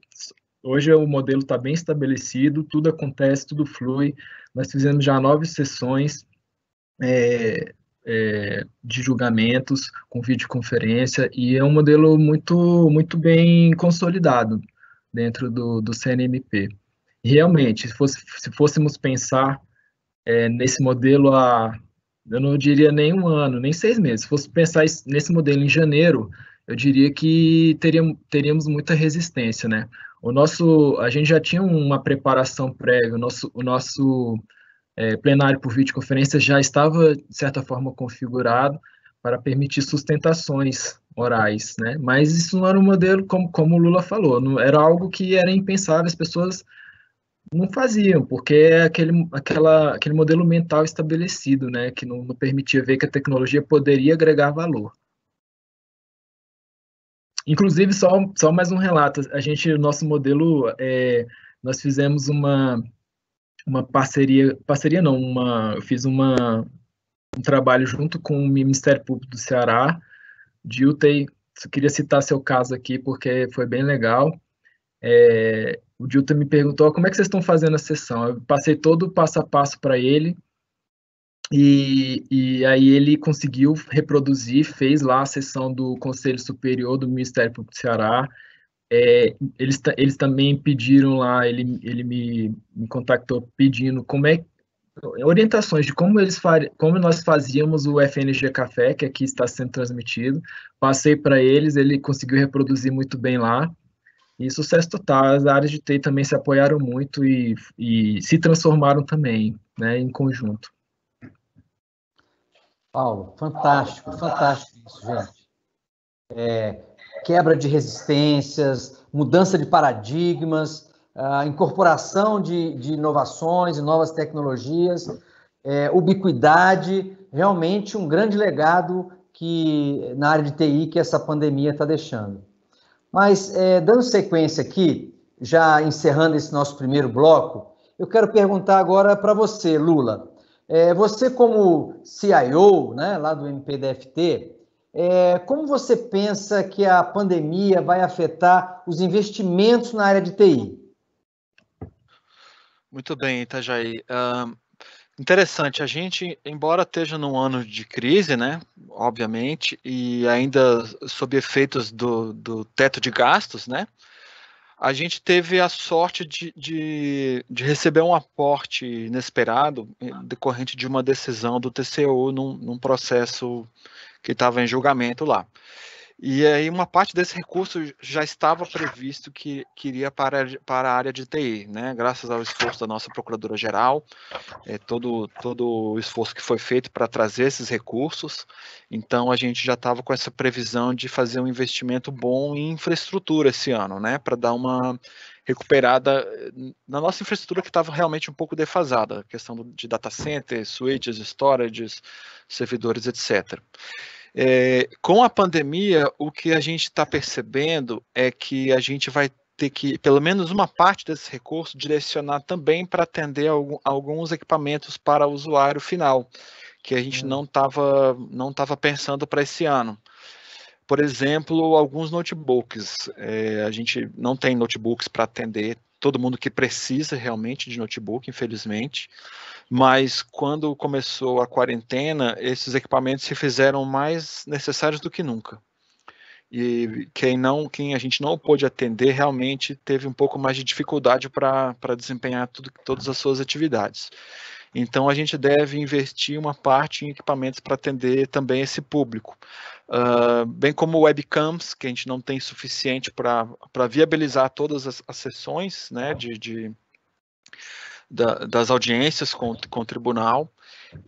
hoje o modelo está bem estabelecido, tudo acontece, tudo flui. Nós fizemos já nove sessões é, é, de julgamentos com videoconferência e é um modelo muito muito bem consolidado dentro do, do CNMP realmente, se, fosse, se fôssemos pensar é, nesse modelo há, eu não diria nem um ano, nem seis meses, se fosse pensar nesse modelo em janeiro, eu diria que teríamos, teríamos muita resistência, né? O nosso, a gente já tinha uma preparação prévia, o nosso, o nosso é, plenário por videoconferência já estava, de certa forma, configurado para permitir sustentações orais, né? Mas isso não era um modelo, como, como o Lula falou, não, era algo que era impensável, as pessoas não faziam, porque é aquele, aquela, aquele modelo mental estabelecido, né, que não, não permitia ver que a tecnologia poderia agregar valor. Inclusive, só, só mais um relato, a gente, o nosso modelo, é, nós fizemos uma, uma parceria, parceria não, uma, eu fiz uma, um trabalho junto com o Ministério Público do Ceará, de UTI, queria citar seu caso aqui, porque foi bem legal, é, o Dilton me perguntou como é que vocês estão fazendo a sessão. Eu passei todo o passo a passo para ele e, e aí ele conseguiu reproduzir, fez lá a sessão do Conselho Superior do Ministério Público do Ceará. É, eles, eles também pediram lá, ele, ele me, me contactou pedindo como é orientações de como eles como nós fazíamos o FNG Café, que aqui está sendo transmitido. Passei para eles, ele conseguiu reproduzir muito bem lá. E sucesso total. As áreas de TI também se apoiaram muito e, e se transformaram também, né, em conjunto. Paulo, fantástico, fantástico isso, gente. É, quebra de resistências, mudança de paradigmas, incorporação de, de inovações e novas tecnologias, é, ubiquidade, realmente um grande legado que na área de TI que essa pandemia está deixando. Mas, é, dando sequência aqui, já encerrando esse nosso primeiro bloco, eu quero perguntar agora para você, Lula. É, você, como CIO né, lá do MPDFT, é, como você pensa que a pandemia vai afetar os investimentos na área de TI? Muito bem, Itajaí. Um, Interessante, a gente, embora esteja num ano de crise, né, obviamente, e ainda sob efeitos do, do teto de gastos, né, a gente teve a sorte de, de, de receber um aporte inesperado eh, decorrente de uma decisão do TCU num, num processo que estava em julgamento lá. E aí uma parte desse recurso já estava previsto que, que iria para, para a área de TI, né? Graças ao esforço da nossa Procuradora-Geral, é, todo, todo o esforço que foi feito para trazer esses recursos, então a gente já estava com essa previsão de fazer um investimento bom em infraestrutura esse ano, né? Para dar uma recuperada eh, na nossa infraestrutura que estava realmente um pouco defasada, questão de data centers, switches, storages, servidores, etc. É, com a pandemia, o que a gente está percebendo é que a gente vai ter que, pelo menos uma parte desse recurso, direcionar também para atender algum, alguns equipamentos para o usuário final, que a gente hum. não estava não tava pensando para esse ano. Por exemplo, alguns notebooks. É, a gente não tem notebooks para atender todo mundo que precisa realmente de notebook, infelizmente mas quando começou a quarentena, esses equipamentos se fizeram mais necessários do que nunca. E quem não, quem a gente não pôde atender realmente teve um pouco mais de dificuldade para desempenhar tudo, todas as suas atividades. Então a gente deve investir uma parte em equipamentos para atender também esse público. Uh, bem como webcams, que a gente não tem suficiente para viabilizar todas as, as sessões né, de, de da, das audiências com, com o tribunal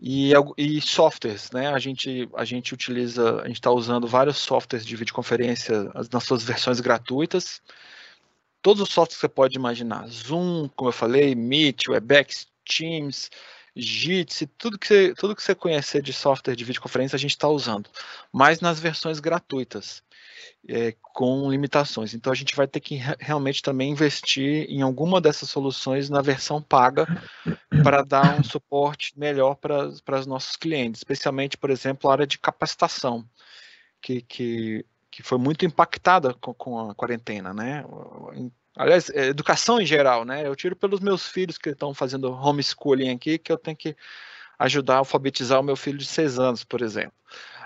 e, e, softwares, né? A gente, a gente utiliza, a gente está usando vários softwares de videoconferência nas suas versões gratuitas. Todos os softwares que você pode imaginar, Zoom, como eu falei, Meet, Webex, Teams, Jitsi, tudo que, você, tudo que você conhecer de software de videoconferência a gente está usando, mas nas versões gratuitas é, com limitações. Então a gente vai ter que realmente também investir em alguma dessas soluções na versão paga para dar um suporte melhor para os nossos clientes, especialmente, por exemplo, a área de capacitação, que, que, que foi muito impactada com, com a quarentena, né? Aliás, é, educação em geral, né? Eu tiro pelos meus filhos que estão fazendo homeschooling aqui, que eu tenho que ajudar a alfabetizar o meu filho de seis anos, por exemplo.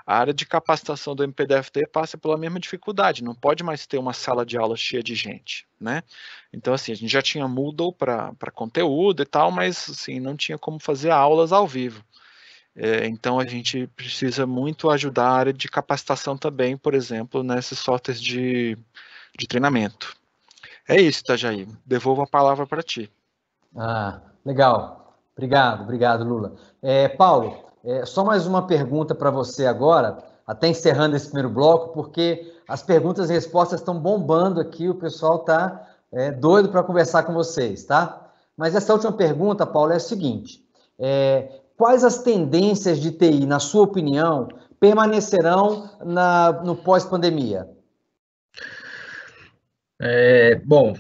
A área de capacitação do MPDFT passa pela mesma dificuldade, não pode mais ter uma sala de aula cheia de gente, né? Então, assim, a gente já tinha Moodle para conteúdo e tal, mas, assim, não tinha como fazer aulas ao vivo. É, então, a gente precisa muito ajudar a área de capacitação também, por exemplo, nesses softwares de, de treinamento. É isso, Tajaí. Devolvo a palavra para ti. Ah, legal. Obrigado, obrigado, Lula. É, Paulo, é, só mais uma pergunta para você agora, até encerrando esse primeiro bloco, porque as perguntas e respostas estão bombando aqui, o pessoal está é, doido para conversar com vocês, tá? Mas essa última pergunta, Paulo, é a seguinte: é, quais as tendências de TI, na sua opinião, permanecerão na, no pós-pandemia? É, bom,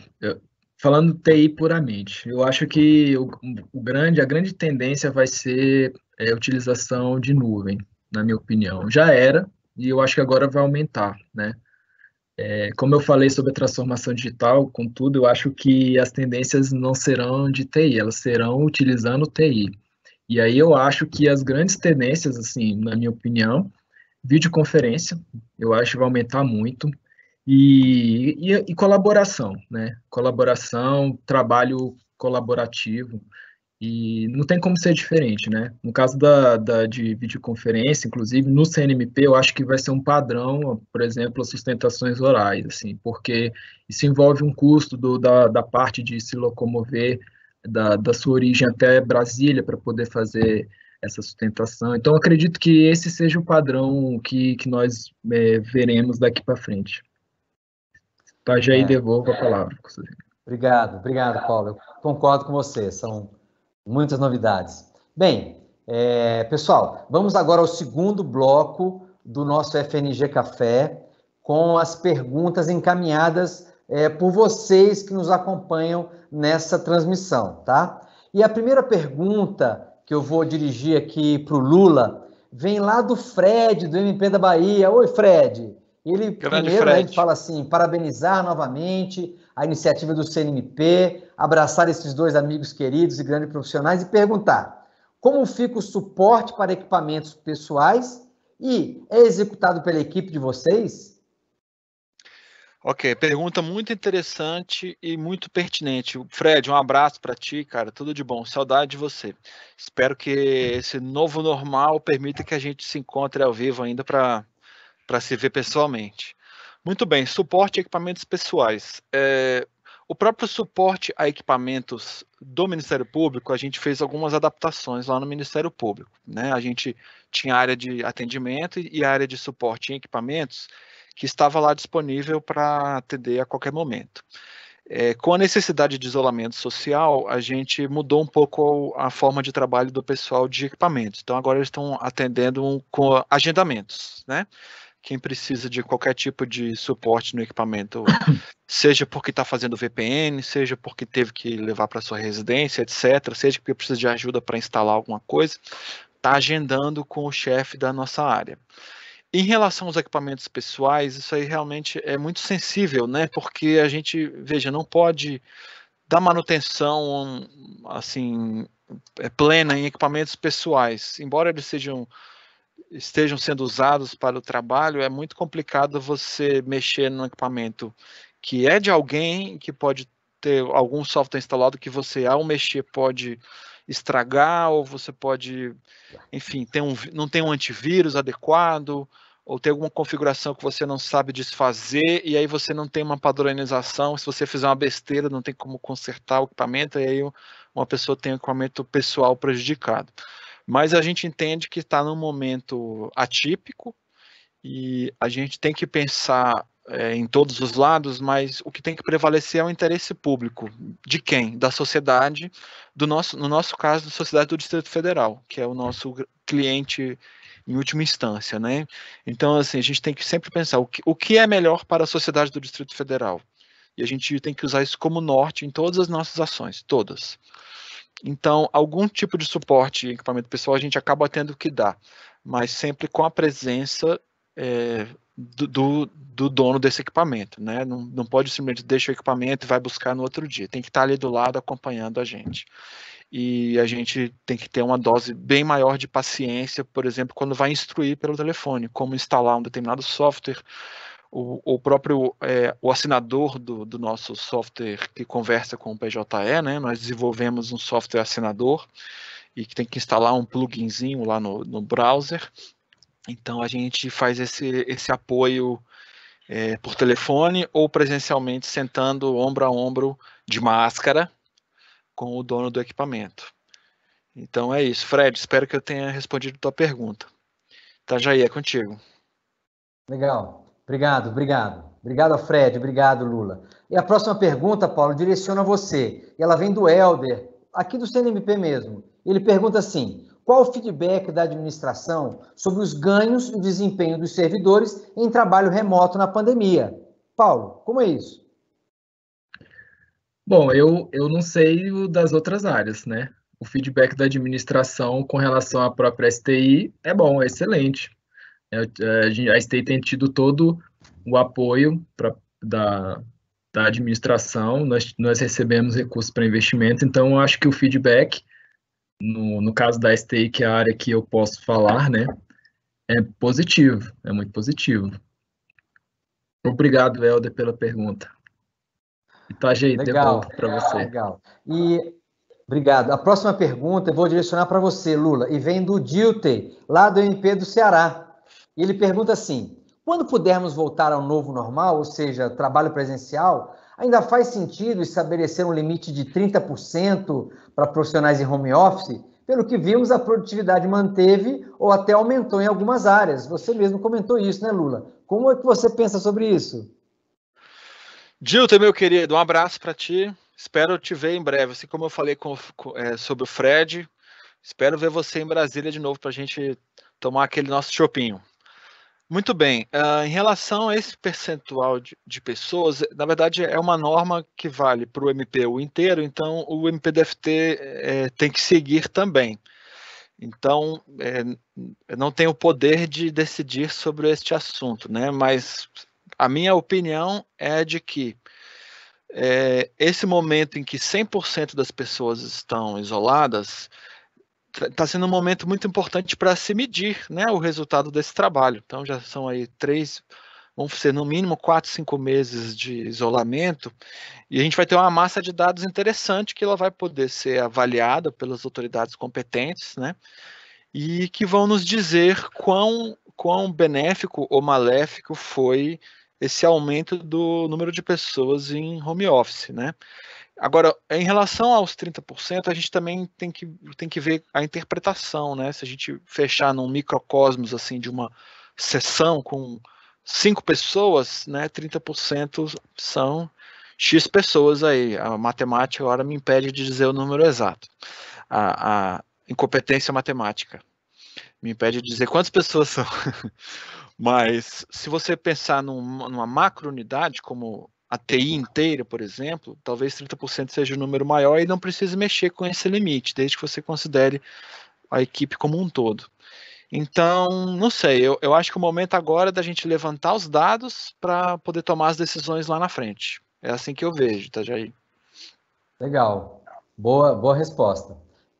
falando TI puramente, eu acho que o, o grande, a grande tendência vai ser é, a utilização de nuvem, na minha opinião. Já era, e eu acho que agora vai aumentar, né? É, como eu falei sobre a transformação digital, contudo, eu acho que as tendências não serão de TI, elas serão utilizando TI. E aí eu acho que as grandes tendências, assim, na minha opinião, videoconferência, eu acho que vai aumentar muito. E, e, e colaboração, né? Colaboração, trabalho colaborativo. E não tem como ser diferente, né? No caso da, da, de videoconferência, inclusive, no CNMP, eu acho que vai ser um padrão, por exemplo, as sustentações orais, assim, porque isso envolve um custo do, da, da parte de se locomover da, da sua origem até Brasília para poder fazer essa sustentação. Então, acredito que esse seja o padrão que, que nós é, veremos daqui para frente. Faz aí, é. devolva a palavra. Obrigado, obrigado, Paulo. Eu concordo com você, são muitas novidades. Bem, é, pessoal, vamos agora ao segundo bloco do nosso FNG Café, com as perguntas encaminhadas é, por vocês que nos acompanham nessa transmissão, tá? E a primeira pergunta que eu vou dirigir aqui para o Lula vem lá do Fred, do MP da Bahia. Oi, Fred. E ele Grande primeiro né, ele fala assim: parabenizar novamente a iniciativa do CNMP, abraçar esses dois amigos queridos e grandes profissionais e perguntar como fica o suporte para equipamentos pessoais e é executado pela equipe de vocês? Ok, pergunta muito interessante e muito pertinente. Fred, um abraço para ti, cara. Tudo de bom. Saudade de você. Espero que esse novo normal permita que a gente se encontre ao vivo ainda para para se ver pessoalmente. Muito bem, suporte a equipamentos pessoais. É, o próprio suporte a equipamentos do Ministério Público, a gente fez algumas adaptações lá no Ministério Público. Né? A gente tinha área de atendimento e área de suporte em equipamentos que estava lá disponível para atender a qualquer momento. É, com a necessidade de isolamento social, a gente mudou um pouco a forma de trabalho do pessoal de equipamentos. Então, agora eles estão atendendo com agendamentos, né? quem precisa de qualquer tipo de suporte no equipamento, seja porque está fazendo VPN, seja porque teve que levar para sua residência, etc., seja porque precisa de ajuda para instalar alguma coisa, está agendando com o chefe da nossa área. Em relação aos equipamentos pessoais, isso aí realmente é muito sensível, né? Porque a gente, veja, não pode dar manutenção assim é plena em equipamentos pessoais, embora eles sejam estejam sendo usados para o trabalho, é muito complicado você mexer no equipamento que é de alguém, que pode ter algum software instalado que você, ao mexer, pode estragar, ou você pode, enfim, ter um, não tem um antivírus adequado, ou ter alguma configuração que você não sabe desfazer, e aí você não tem uma padronização, se você fizer uma besteira, não tem como consertar o equipamento, e aí uma pessoa tem o equipamento pessoal prejudicado. Mas a gente entende que está num momento atípico e a gente tem que pensar é, em todos os lados, mas o que tem que prevalecer é o interesse público. De quem? Da sociedade, do nosso, no nosso caso, da sociedade do Distrito Federal, que é o nosso cliente em última instância, né? Então, assim, a gente tem que sempre pensar o que, o que é melhor para a sociedade do Distrito Federal. E a gente tem que usar isso como norte em todas as nossas ações, todas. Então, algum tipo de suporte em equipamento pessoal a gente acaba tendo que dar, mas sempre com a presença é, do, do, do, dono desse equipamento, né? Não, não pode simplesmente deixar o equipamento e vai buscar no outro dia. Tem que estar ali do lado acompanhando a gente. E a gente tem que ter uma dose bem maior de paciência, por exemplo, quando vai instruir pelo telefone como instalar um determinado software, o, o próprio é, o assinador do, do nosso software que conversa com o PJE, né? Nós desenvolvemos um software assinador e que tem que instalar um pluginzinho lá no, no browser. Então a gente faz esse, esse apoio é, por telefone ou presencialmente, sentando ombro a ombro de máscara com o dono do equipamento. Então é isso, Fred. Espero que eu tenha respondido a tua pergunta. Tá, Jair, é contigo. Legal. Obrigado, obrigado. Obrigado, Fred. Obrigado, Lula. E a próxima pergunta, Paulo, direciona a você. E ela vem do Helder, aqui do CNMP mesmo. Ele pergunta assim: qual o feedback da administração sobre os ganhos e desempenho dos servidores em trabalho remoto na pandemia? Paulo, como é isso? Bom, eu, eu não sei o das outras áreas, né? O feedback da administração com relação à própria STI é bom, é excelente. É, é, a, State tem tido todo o apoio pra, da, da administração, nós, nós recebemos recursos para investimento, então eu acho que o feedback, no, no caso da STI, que é a área que eu posso falar, né, é positivo, é muito positivo. Obrigado, Helder, pela pergunta. Itajaí, legal, devolvo para você. Legal. E obrigado. A próxima pergunta eu vou direcionar para você, Lula, e vem do Dilte, lá do MP do Ceará. E ele pergunta assim: quando pudermos voltar ao novo normal, ou seja, trabalho presencial, ainda faz sentido estabelecer um limite de 30% para profissionais em home office? Pelo que vimos, a produtividade manteve ou até aumentou em algumas áreas. Você mesmo comentou isso, né, Lula? Como é que você pensa sobre isso? Dilton, meu querido, um abraço para ti. Espero te ver em breve. Assim como eu falei com, com, é, sobre o Fred, espero ver você em Brasília de novo para a gente tomar aquele nosso chopinho. Muito bem. Uh, em relação a esse percentual de, de, pessoas, na verdade é uma norma que vale para o MPU inteiro, então o MPDFT é, eh, eh, tem que seguir também. Então, é, eu não tenho o poder de decidir sobre este assunto, né? mas a minha opinião é de que é, esse momento em que 100% das pessoas estão isoladas, está tá sendo um momento muito importante para se medir né, o resultado desse trabalho. Então, já são aí três, vão ser no mínimo quatro, cinco meses de isolamento, e a gente vai ter uma massa de dados interessante que ela vai poder ser avaliada pelas autoridades competentes, né? E que vão nos dizer quão, quão benéfico ou maléfico foi esse aumento do número de pessoas em home office, né? Agora, em relação aos 30%, a gente também tem que, tem que ver a interpretação, né? Se a gente fechar num microcosmos assim de uma sessão com cinco pessoas, né? 30% são X pessoas aí. A matemática agora me impede de dizer o número exato. A, a incompetência matemática me impede de dizer quantas pessoas são. Mas se você pensar num, numa macro unidade como a TI uhum. inteira, por exemplo, talvez 30% seja o número maior e não precise mexer com esse limite, desde que você considere a equipe como um todo. Então, não sei, eu, eu acho que o momento agora é da gente levantar os dados para poder tomar as decisões lá na frente. É assim que eu vejo, tá, Jair? Legal, boa, boa resposta.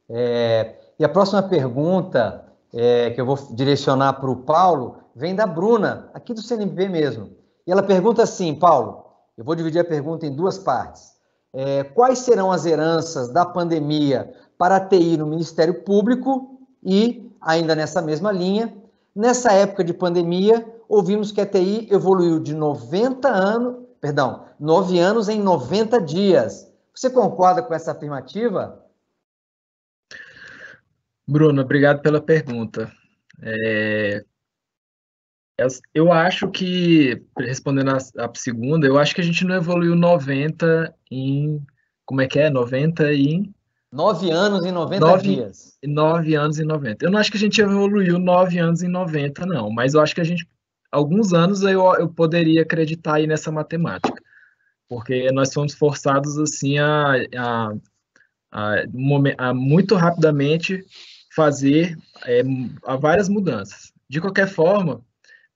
É, e a próxima pergunta é, que eu vou direcionar para o Paulo vem da Bruna, aqui do CNB mesmo. E ela pergunta assim, Paulo, eu vou dividir a pergunta em duas partes. É, quais serão as heranças da pandemia para a TI no Ministério Público? E, ainda nessa mesma linha, nessa época de pandemia, ouvimos que a TI evoluiu de 90 anos, perdão, 9 anos em 90 dias. Você concorda com essa afirmativa? Bruno, obrigado pela pergunta. É, eu acho que, respondendo a, a, segunda, eu acho que a gente não evoluiu 90 em. Como é que é? 90 em. nove anos e 90 nove, dias. nove anos e 90. Eu não acho que a gente evoluiu nove anos e 90, não, mas eu acho que a gente. Alguns anos eu, eu poderia acreditar aí nessa matemática, porque nós fomos forçados, assim, a, a, a, a muito rapidamente fazer é, várias mudanças. De qualquer forma,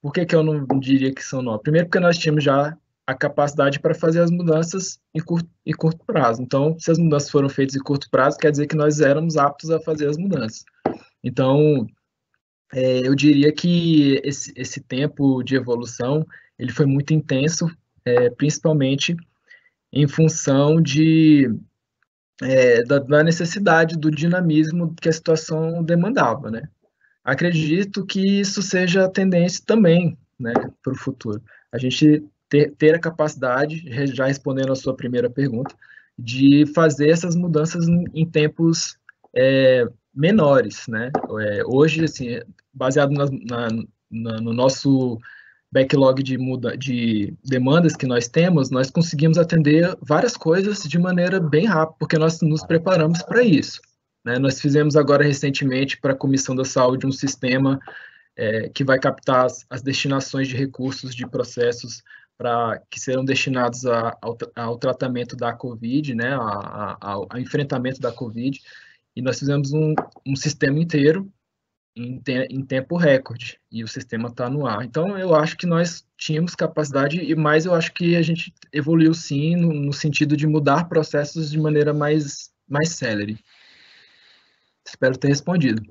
por que, que eu não diria que são nove? Primeiro, porque nós tínhamos já a capacidade para fazer as mudanças em curto, em curto prazo. Então, se as mudanças foram feitas em curto prazo, quer dizer que nós éramos aptos a fazer as mudanças. Então, é, eu diria que esse, esse, tempo de evolução ele foi muito intenso, é, principalmente em função de é, da, da, necessidade do dinamismo que a situação demandava, né? Acredito que isso seja a tendência também né, para o futuro. A gente ter, ter a capacidade, já respondendo a sua primeira pergunta, de fazer essas mudanças em, tempos é, menores, né? É, hoje, assim, baseado na, na, na, no nosso backlog de, muda, de demandas que nós temos, nós conseguimos atender várias coisas de maneira bem rápida, porque nós nos preparamos para isso. Né? Nós fizemos agora recentemente para a Comissão da Saúde um sistema é, que vai captar as, as, destinações de recursos de processos para que serão destinados a, ao, ao, tratamento da COVID, né, a, a, ao enfrentamento da COVID, e nós fizemos um, um sistema inteiro em, te, em, tempo recorde, e o sistema está no ar. Então, eu acho que nós tínhamos capacidade, e mais eu acho que a gente evoluiu sim no, no sentido de mudar processos de maneira mais, mais célere. Espero ter respondido.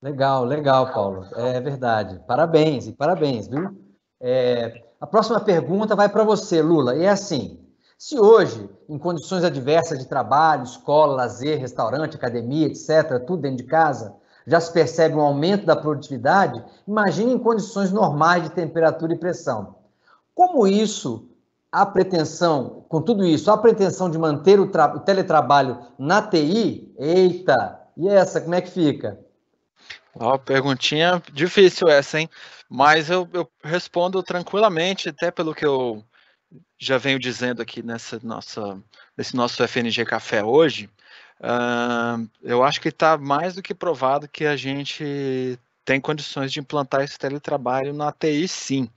Legal, legal, Paulo. É verdade. Parabéns e parabéns, viu? É, a próxima pergunta vai para você, Lula. E é assim: se hoje, em condições adversas de trabalho, escola, lazer, restaurante, academia, etc., tudo dentro de casa, já se percebe um aumento da produtividade, imagine em condições normais de temperatura e pressão. Como isso, a pretensão, com tudo isso, a pretensão de manter o, o teletrabalho na TI, eita, e essa, como é que fica? Ó, oh, perguntinha difícil essa, hein? Mas eu, eu respondo tranquilamente, até pelo que eu já venho dizendo aqui nessa nossa, nesse nosso FNG Café hoje. Uh, eu acho que está mais do que provado que a gente tem condições de implantar esse teletrabalho na TI, sim.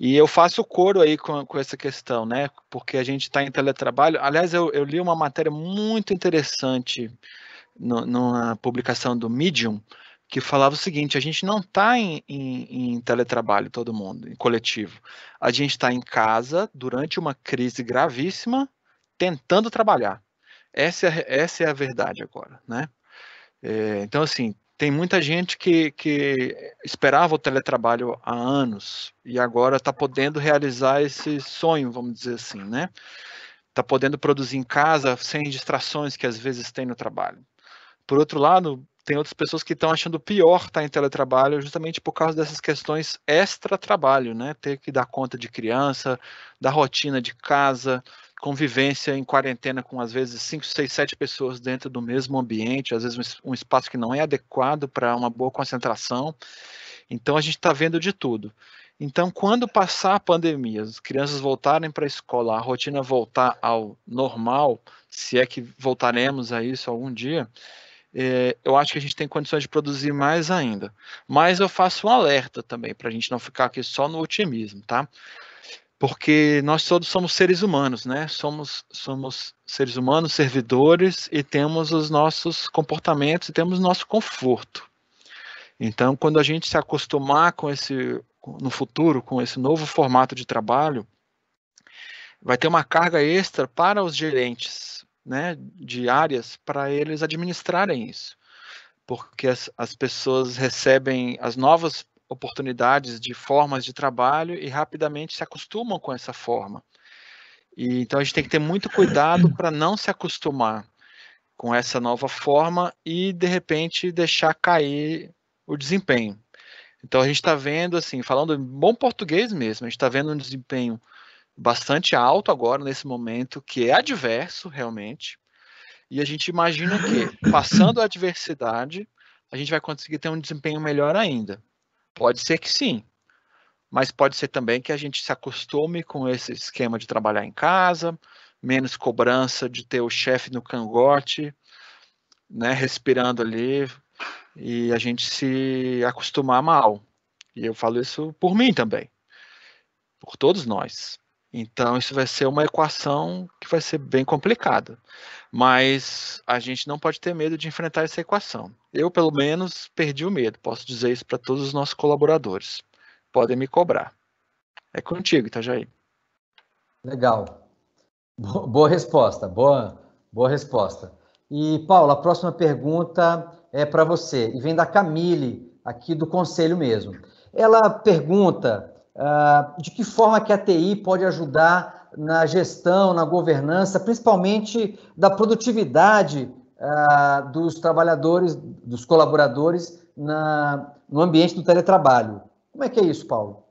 E eu faço coro aí com, com essa questão, né? Porque a gente está em teletrabalho. Aliás, eu, eu, li uma matéria muito interessante no, numa publicação do Medium, que falava o seguinte: a gente não está em, em, em, teletrabalho, todo mundo, em coletivo. A gente está em casa durante uma crise gravíssima, tentando trabalhar. Essa é, essa é a verdade agora, né? É, então, assim, tem muita gente que, que esperava o teletrabalho há anos e agora está podendo realizar esse sonho, vamos dizer assim, né? Está podendo produzir em casa sem distrações que às vezes tem no trabalho. Por outro lado, tem outras pessoas que estão achando pior estar tá em teletrabalho justamente por causa dessas questões extra-trabalho, né? Ter que dar conta de criança, da rotina de casa, convivência em quarentena com, às vezes, 5, 6, 7 pessoas dentro do mesmo ambiente, às vezes um espaço que não é adequado para uma boa concentração. Então, a gente está vendo de tudo. Então, quando passar a pandemia, as crianças voltarem para a escola, a rotina voltar ao normal, se é que voltaremos a isso algum dia, é, eu acho que a gente tem condições de produzir mais ainda. Mas eu faço um alerta também, para a gente não ficar aqui só no otimismo, tá? Porque nós todos somos seres humanos, né? Somos, somos seres humanos, servidores, e temos os nossos comportamentos e temos nosso conforto. Então, quando a gente se acostumar com esse, no futuro, com esse novo formato de trabalho, vai ter uma carga extra para os gerentes, né, áreas para eles administrarem isso, porque as, as pessoas recebem as novas oportunidades de formas de trabalho e rapidamente se acostumam com essa forma. E, então a gente tem que ter muito cuidado para não se acostumar com essa nova forma e de repente deixar cair o desempenho. Então a gente está vendo assim, falando em bom português mesmo, a gente está vendo um desempenho bastante alto agora, nesse momento, que é adverso, realmente. E a gente imagina que, passando a adversidade, a gente vai conseguir ter um desempenho melhor ainda. Pode ser que sim, mas pode ser também que a gente se acostume com esse esquema de trabalhar em casa, menos cobrança de ter o chefe no cangote, né, respirando ali, e a gente se acostumar mal. E eu falo isso por mim também, por todos nós. Então, isso vai ser uma equação que vai ser bem complicada. Mas a gente não pode ter medo de enfrentar essa equação. Eu, pelo menos, perdi o medo. Posso dizer isso para todos os nossos colaboradores. Podem me cobrar. É contigo, Itajaí. Legal. Boa resposta. Boa, boa resposta. E, Paula, a próxima pergunta é para você. E vem da Camille, aqui do Conselho mesmo. Ela pergunta ah, de que forma que a TI pode ajudar na gestão, na governança, principalmente da produtividade ah, dos trabalhadores, dos colaboradores na, no ambiente do teletrabalho. Como é que é isso, Paulo?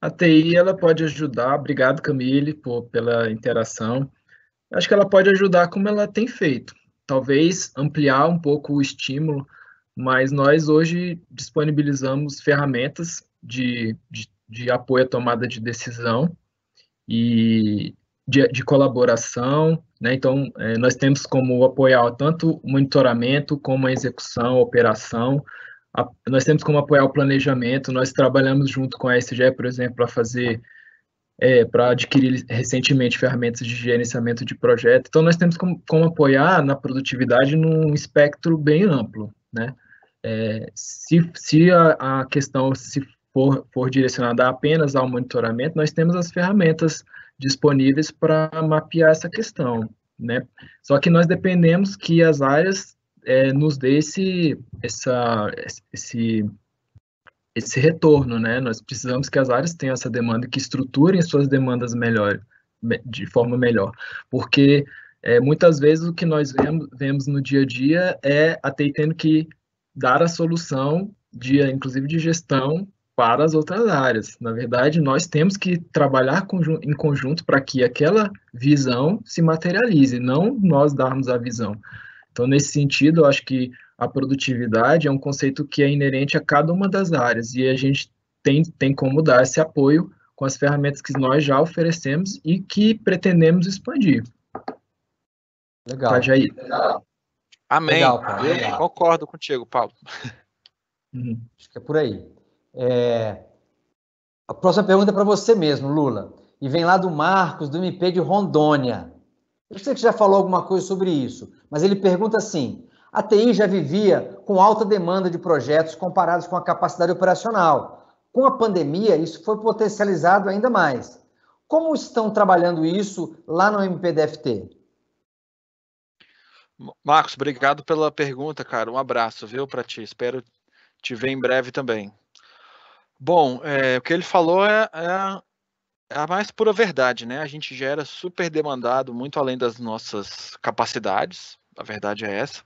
A TI ela pode ajudar, obrigado Camille por, pela interação. Acho que ela pode ajudar como ela tem feito. Talvez ampliar um pouco o estímulo mas nós hoje disponibilizamos ferramentas de, de, de apoio à tomada de decisão e de, de colaboração, né? Então, é, nós temos como apoiar tanto o monitoramento como a execução, a operação. A, nós temos como apoiar o planejamento. Nós trabalhamos junto com a SGE, por exemplo, para fazer, é, para adquirir recentemente ferramentas de gerenciamento de projeto. Então, nós temos como, como apoiar na produtividade num espectro bem amplo, né? É, se se a, a questão se for, for direcionada apenas ao monitoramento, nós temos as ferramentas disponíveis para mapear essa questão, né? Só que nós dependemos que as áreas é, nos dê esse, essa, esse, esse retorno, né? Nós precisamos que as áreas tenham essa demanda, que estruturem suas demandas melhor, de forma melhor, porque é, muitas vezes o que nós vemos, vemos no dia a dia é a TI tendo que dar a solução, de, inclusive de gestão, para as outras áreas. Na verdade, nós temos que trabalhar em conjunto para que aquela visão se materialize, não nós darmos a visão. Então, nesse sentido, eu acho que a produtividade é um conceito que é inerente a cada uma das áreas e a gente tem, tem como dar esse apoio com as ferramentas que nós já oferecemos e que pretendemos expandir. Legal. Tá, Jair? Legal. Amém. Legal, Paulo, legal. concordo contigo, Paulo. Uhum. Acho que é por aí. É... A próxima pergunta é para você mesmo, Lula. E vem lá do Marcos, do MP de Rondônia. Eu sei que já falou alguma coisa sobre isso, mas ele pergunta assim: a TI já vivia com alta demanda de projetos comparados com a capacidade operacional. Com a pandemia, isso foi potencializado ainda mais. Como estão trabalhando isso lá no MPDFT? Marcos, obrigado pela pergunta, cara. Um abraço, viu, para ti. Espero te ver em breve também. Bom, é, o que ele falou é, é, é, a mais pura verdade, né? A gente já era super demandado, muito além das nossas capacidades, a verdade é essa.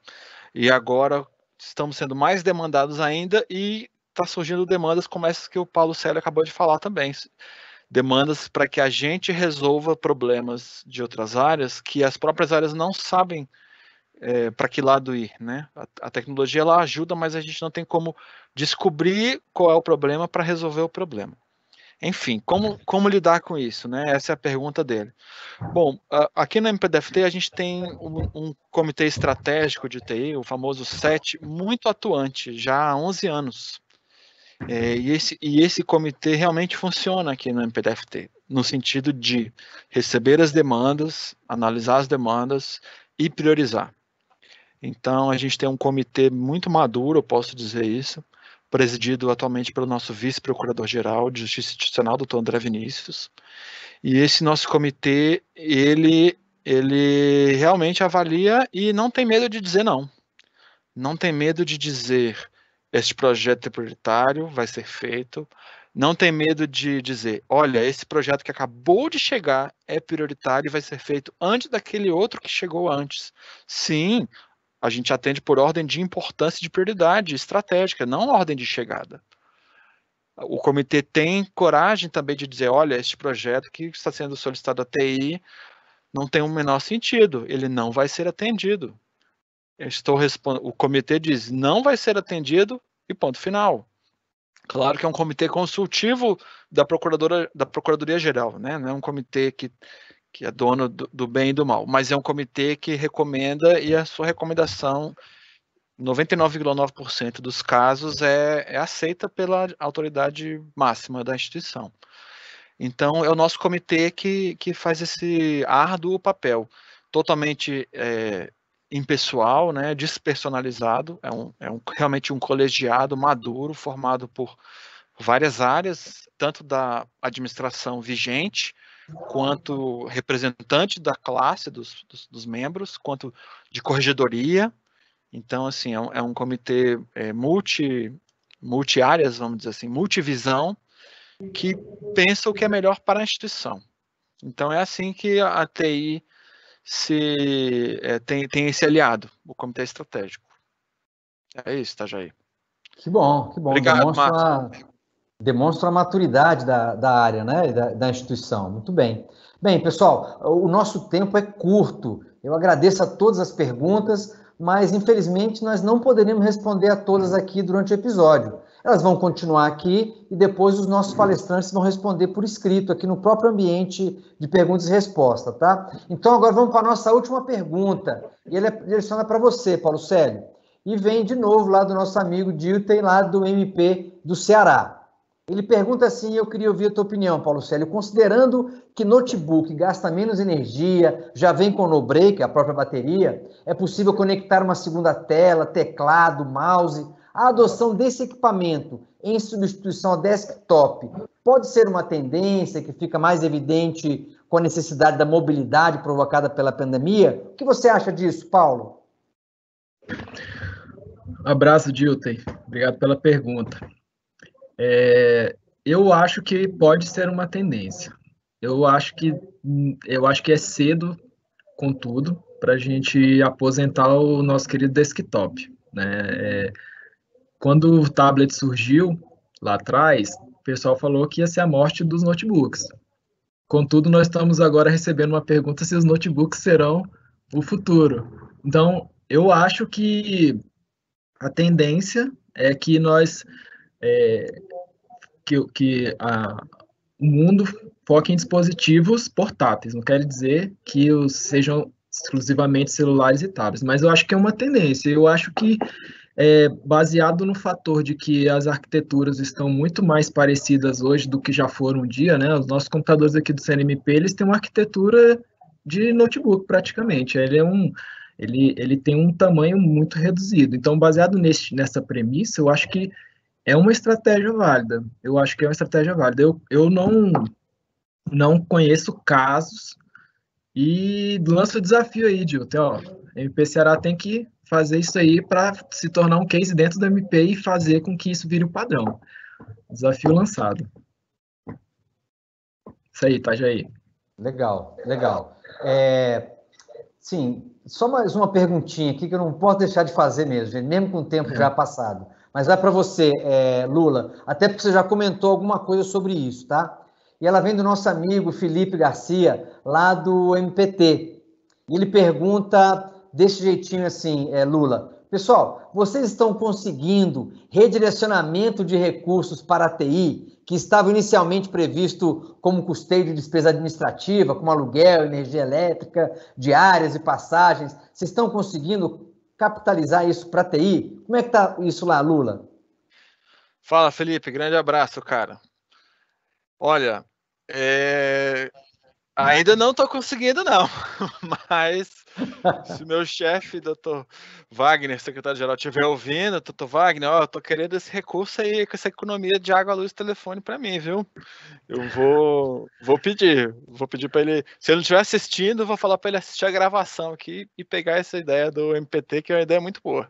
E agora estamos sendo mais demandados ainda e está surgindo demandas como essas que o Paulo Célio acabou de falar também. Demandas para que a gente resolva problemas de outras áreas que as próprias áreas não sabem resolver é, para que lado ir, né? A, a, tecnologia ela ajuda, mas a gente não tem como descobrir qual é o problema para resolver o problema. Enfim, como, como lidar com isso, né? Essa é a pergunta dele. Bom, aqui na MPDFT a gente tem um, um, comitê estratégico de TI, o famoso SET, muito atuante, já há 11 anos. É, e, esse, e esse comitê realmente funciona aqui no MPDFT no sentido de receber as demandas, analisar as demandas e priorizar. Então, a gente tem um comitê muito maduro, eu posso dizer isso, presidido atualmente pelo nosso vice-procurador-geral de Justiça Institucional, doutor André Vinícius. E esse nosso comitê, ele, ele realmente avalia e não tem medo de dizer não. Não tem medo de dizer este projeto é prioritário, vai ser feito. Não tem medo de dizer, olha, esse projeto que acabou de chegar é prioritário e vai ser feito antes daquele outro que chegou antes. Sim, a gente atende por ordem de importância de prioridade estratégica, não ordem de chegada. O comitê tem coragem também de dizer, olha, este projeto que está sendo solicitado a TI não tem o um menor sentido, ele não vai ser atendido. Eu estou O comitê diz, não vai ser atendido e ponto final. Claro que é um comitê consultivo da, procuradora, da Procuradoria Geral, né? não é um comitê que que é dono do, do, bem e do mal, mas é um comitê que recomenda e a sua recomendação, 99,9% dos casos, é, é, aceita pela autoridade máxima da instituição. Então, é o nosso comitê que, que faz esse árduo papel, totalmente é, impessoal, né, despersonalizado, é, um, é um, realmente um colegiado maduro, formado por várias áreas, tanto da administração vigente, quanto representante da classe dos, dos, dos membros, quanto de corregedoria. Então, assim, é um, é um comitê é, multi, multi áreas, vamos dizer assim, multivisão, que pensa o que é melhor para a instituição. Então, é assim que a TI se, é, tem, tem esse aliado, o comitê estratégico. É isso, tá, Jair? Que bom, que bom. Obrigado, Márcio. Demonstra a maturidade da, da área, né? Da, da instituição. Muito bem. Bem, pessoal, o nosso tempo é curto. Eu agradeço a todas as perguntas, mas infelizmente nós não poderemos responder a todas aqui durante o episódio. Elas vão continuar aqui e depois os nossos palestrantes vão responder por escrito aqui no próprio ambiente de perguntas e respostas, tá? Então agora vamos para a nossa última pergunta. E ela é direcionada para você, Paulo Célio. E vem de novo lá do nosso amigo Dilton, lá do MP do Ceará. Ele pergunta assim: eu queria ouvir a tua opinião, Paulo Célio, considerando que notebook gasta menos energia, já vem com no break, a própria bateria, é possível conectar uma segunda tela, teclado, mouse. A adoção desse equipamento em substituição ao desktop pode ser uma tendência que fica mais evidente com a necessidade da mobilidade provocada pela pandemia? O que você acha disso, Paulo? abraço, Dilton. Obrigado pela pergunta. É, eu acho que pode ser uma tendência. Eu acho que eu acho que é cedo, contudo, para a gente aposentar o nosso querido desktop. Né? É, quando o tablet surgiu lá atrás, o pessoal falou que ia ser a morte dos notebooks. Contudo, nós estamos agora recebendo uma pergunta se os notebooks serão o futuro. Então, eu acho que a tendência é que nós é, que, que a, o mundo foque em dispositivos portáteis. Não quer dizer que os sejam exclusivamente celulares e tablets, mas eu acho que é uma tendência. Eu acho que é, baseado no fator de que as arquiteturas estão muito mais parecidas hoje do que já foram um dia, né? Os nossos computadores aqui do CNMP, eles têm uma arquitetura de notebook praticamente. Ele é um ele, ele tem um tamanho muito reduzido. Então, baseado neste nessa premissa, eu acho que é uma estratégia válida. Eu acho que é uma estratégia válida. Eu, eu não, não conheço casos e lanço o desafio aí, Dilton. Ó, MP Ceará tem que fazer isso aí para se tornar um case dentro do MP e fazer com que isso vire o um padrão. Desafio lançado. Isso aí, tá, Jair? Legal, legal. É, sim, só mais uma perguntinha aqui que eu não posso deixar de fazer mesmo, mesmo com o tempo é. já passado. Mas vai para você, é, Lula, até porque você já comentou alguma coisa sobre isso, tá? E ela vem do nosso amigo Felipe Garcia, lá do MPT. E ele pergunta desse jeitinho assim, é, Lula. Pessoal, vocês estão conseguindo redirecionamento de recursos para a TI, que estava inicialmente previsto como custeio de despesa administrativa, como aluguel, energia elétrica, diárias e passagens. Vocês estão conseguindo capitalizar isso para TI? Como é que está isso lá, Lula? Fala, Felipe. Grande abraço, cara. Olha, é... ainda não estou conseguindo, não, mas Se meu chefe, doutor Wagner, secretário-geral, estiver ouvindo, doutor Wagner, ó, eu tô querendo esse recurso aí, com essa economia de água, luz e telefone para mim, viu? Eu vou, vou pedir, vou pedir para ele, se ele não estiver assistindo, vou falar para ele assistir a gravação aqui e pegar essa ideia do MPT, que é uma ideia muito boa.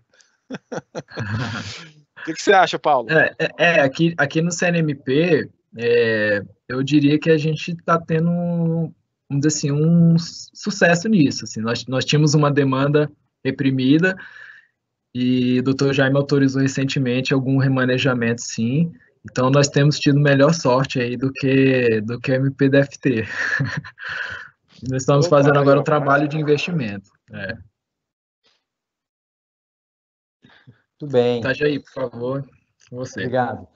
O que, que, você acha, Paulo? É, é, é aqui, aqui no CNMP, é, eu diria que a gente está tendo vamos dizer assim, um sucesso nisso. Assim, nós, nós tínhamos uma demanda reprimida e o doutor Jaime autorizou recentemente algum remanejamento, sim. Então, nós temos tido melhor sorte aí do que do que MPDFT. nós estamos fazendo agora o trabalho de investimento. É. Muito bem. Tá, aí, por favor, você. Obrigado.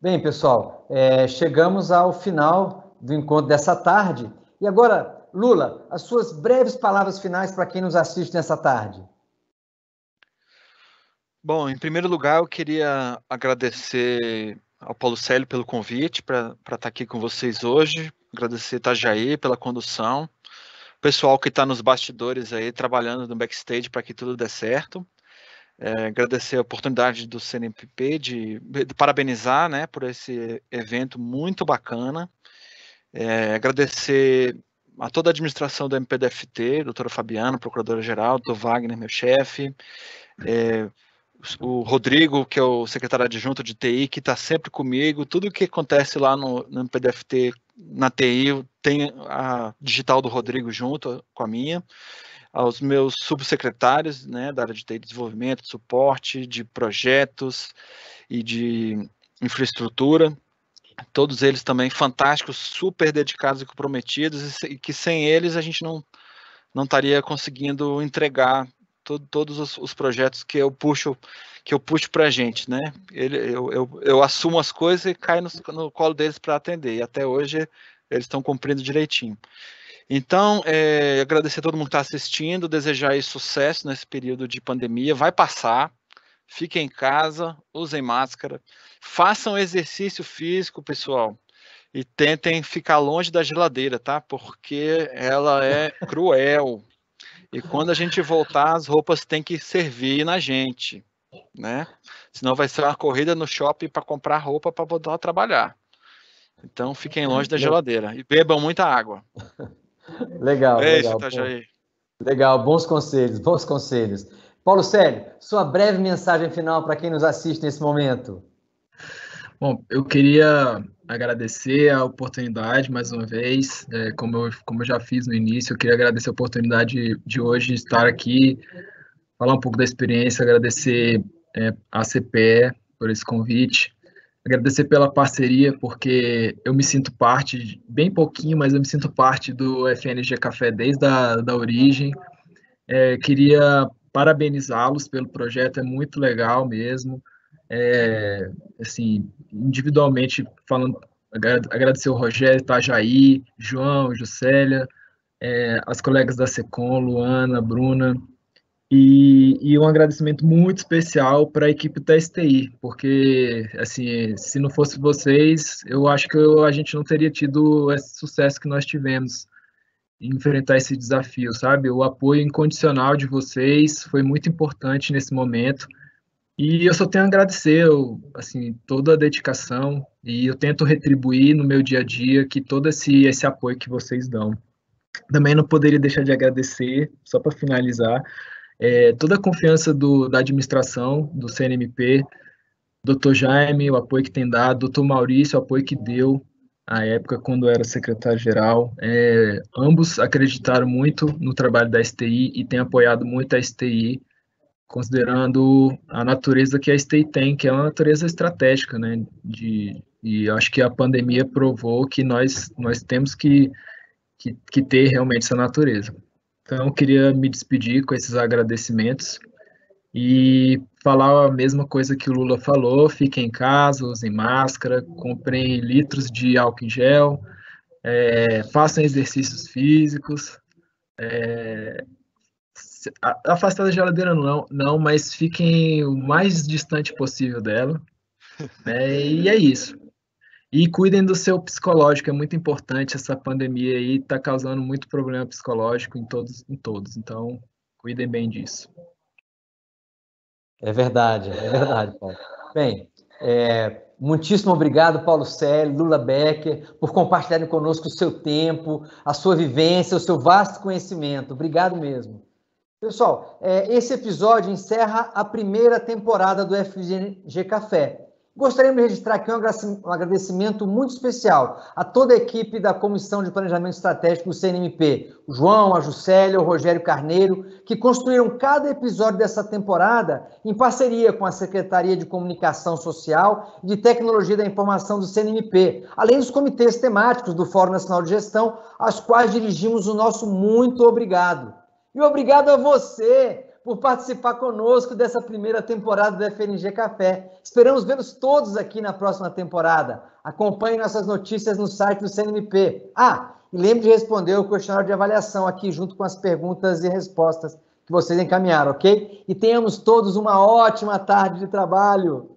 Bem, pessoal, é, chegamos ao final do encontro dessa tarde. E agora, Lula, as suas breves palavras finais para quem nos assiste nessa tarde. Bom, em primeiro lugar, eu queria agradecer ao Paulo Célio pelo convite para estar aqui com vocês hoje, agradecer a tá, Itajaí pela condução, o pessoal que está nos bastidores aí, trabalhando no backstage para que tudo dê certo. É, agradecer a oportunidade do CNPP de, de, parabenizar né, por esse evento muito bacana. É, agradecer a toda a administração do MPDFT, doutora Fabiana, procuradora-geral, doutor Wagner, meu chefe, é, o Rodrigo, que é o secretário adjunto de TI, que está sempre comigo, tudo o que acontece lá no, no MPDFT, na TI, tem a digital do Rodrigo junto com a minha, aos meus subsecretários, né, da área de TI, desenvolvimento, suporte, de projetos e de infraestrutura, todos eles também fantásticos, super dedicados e comprometidos, e que sem eles a gente não, não estaria conseguindo entregar todos os, os, projetos que eu puxo que eu puxo para a gente, né? Ele, eu, eu, eu, assumo as coisas e caio no, no colo deles para atender, e até hoje eles estão cumprindo direitinho. Então, é, agradecer a todo mundo que está assistindo, desejar sucesso nesse período de pandemia, vai passar, fiquem em casa, usem máscara, façam exercício físico, pessoal, e tentem ficar longe da geladeira, tá? Porque ela é cruel. E quando a gente voltar, as roupas têm que servir na gente, né? Senão vai ser uma corrida no shopping para comprar roupa para a trabalhar. Então fiquem uhum. longe da geladeira e bebam muita água. Legal, Beijo, legal. Tá, Jair. Legal, bons conselhos, bons conselhos. Paulo Célio, sua breve mensagem final para quem nos assiste nesse momento. Bom, eu queria agradecer a oportunidade mais uma vez. É, como, eu, como eu já fiz no início, eu queria agradecer a oportunidade de hoje estar aqui, falar um pouco da experiência, agradecer é, a CPE por esse convite, agradecer pela parceria, porque eu me sinto parte, bem pouquinho, mas eu me sinto parte do FNG Café desde a da origem. É, queria parabenizá-los pelo projeto, é muito legal mesmo. É, assim, individualmente falando, agradecer o Rogério, Itajaí, João, Juscelia, é, as colegas da Secom, Luana, Bruna, e, e, um agradecimento muito especial para a equipe da STI, porque, assim, se não fosse vocês, eu acho que eu, a gente não teria tido esse sucesso que nós tivemos enfrentar esse desafio, sabe? O apoio incondicional de vocês foi muito importante nesse momento. E eu só tenho a agradecer, assim, toda a dedicação e eu tento retribuir no meu dia a dia que todo esse esse apoio que vocês dão. Também não poderia deixar de agradecer, só para finalizar, é, toda a confiança do, da administração do CNMP, Dr. Jaime, o apoio que tem dado, Dr. Maurício, o apoio que deu, à época, quando era secretário-geral. É, ambos acreditaram muito no trabalho da STI e têm apoiado muito a STI, considerando a natureza que a STI tem, que é uma natureza estratégica, né? De, e acho que a pandemia provou que nós, nós temos que, que, que ter realmente essa natureza. Então, eu queria me despedir com esses agradecimentos e falar a mesma coisa que o Lula falou: fiquem em casa, usem máscara, comprem litros de álcool em gel, é, façam exercícios físicos. É, afastar da geladeira não, não, mas fiquem o mais distante possível dela. Né? E é isso. E cuidem do seu psicológico, é muito importante essa pandemia aí, está causando muito problema psicológico em todos, em todos. Então, cuidem bem disso. É verdade, é verdade, Paulo. Bem, é, muitíssimo obrigado, Paulo Célio, Lula Becker, por compartilharem conosco o seu tempo, a sua vivência, o seu vasto conhecimento. Obrigado mesmo. Pessoal, é, esse episódio encerra a primeira temporada do FGG Café. Gostaríamos de registrar aqui um agradecimento muito especial a toda a equipe da Comissão de Planejamento Estratégico do CNMP, o João, a Juscelia, o Rogério Carneiro, que construíram cada episódio dessa temporada em parceria com a Secretaria de Comunicação Social e de Tecnologia da Informação do CNMP, além dos comitês temáticos do Fórum Nacional de Gestão, aos quais dirigimos o nosso muito obrigado. E obrigado a você, por participar conosco dessa primeira temporada do FNG Café. Esperamos vê-los todos aqui na próxima temporada. Acompanhe nossas notícias no site do CNMP. Ah, e lembre de responder o questionário de avaliação aqui junto com as perguntas e respostas que vocês encaminharam, ok? E tenhamos todos uma ótima tarde de trabalho.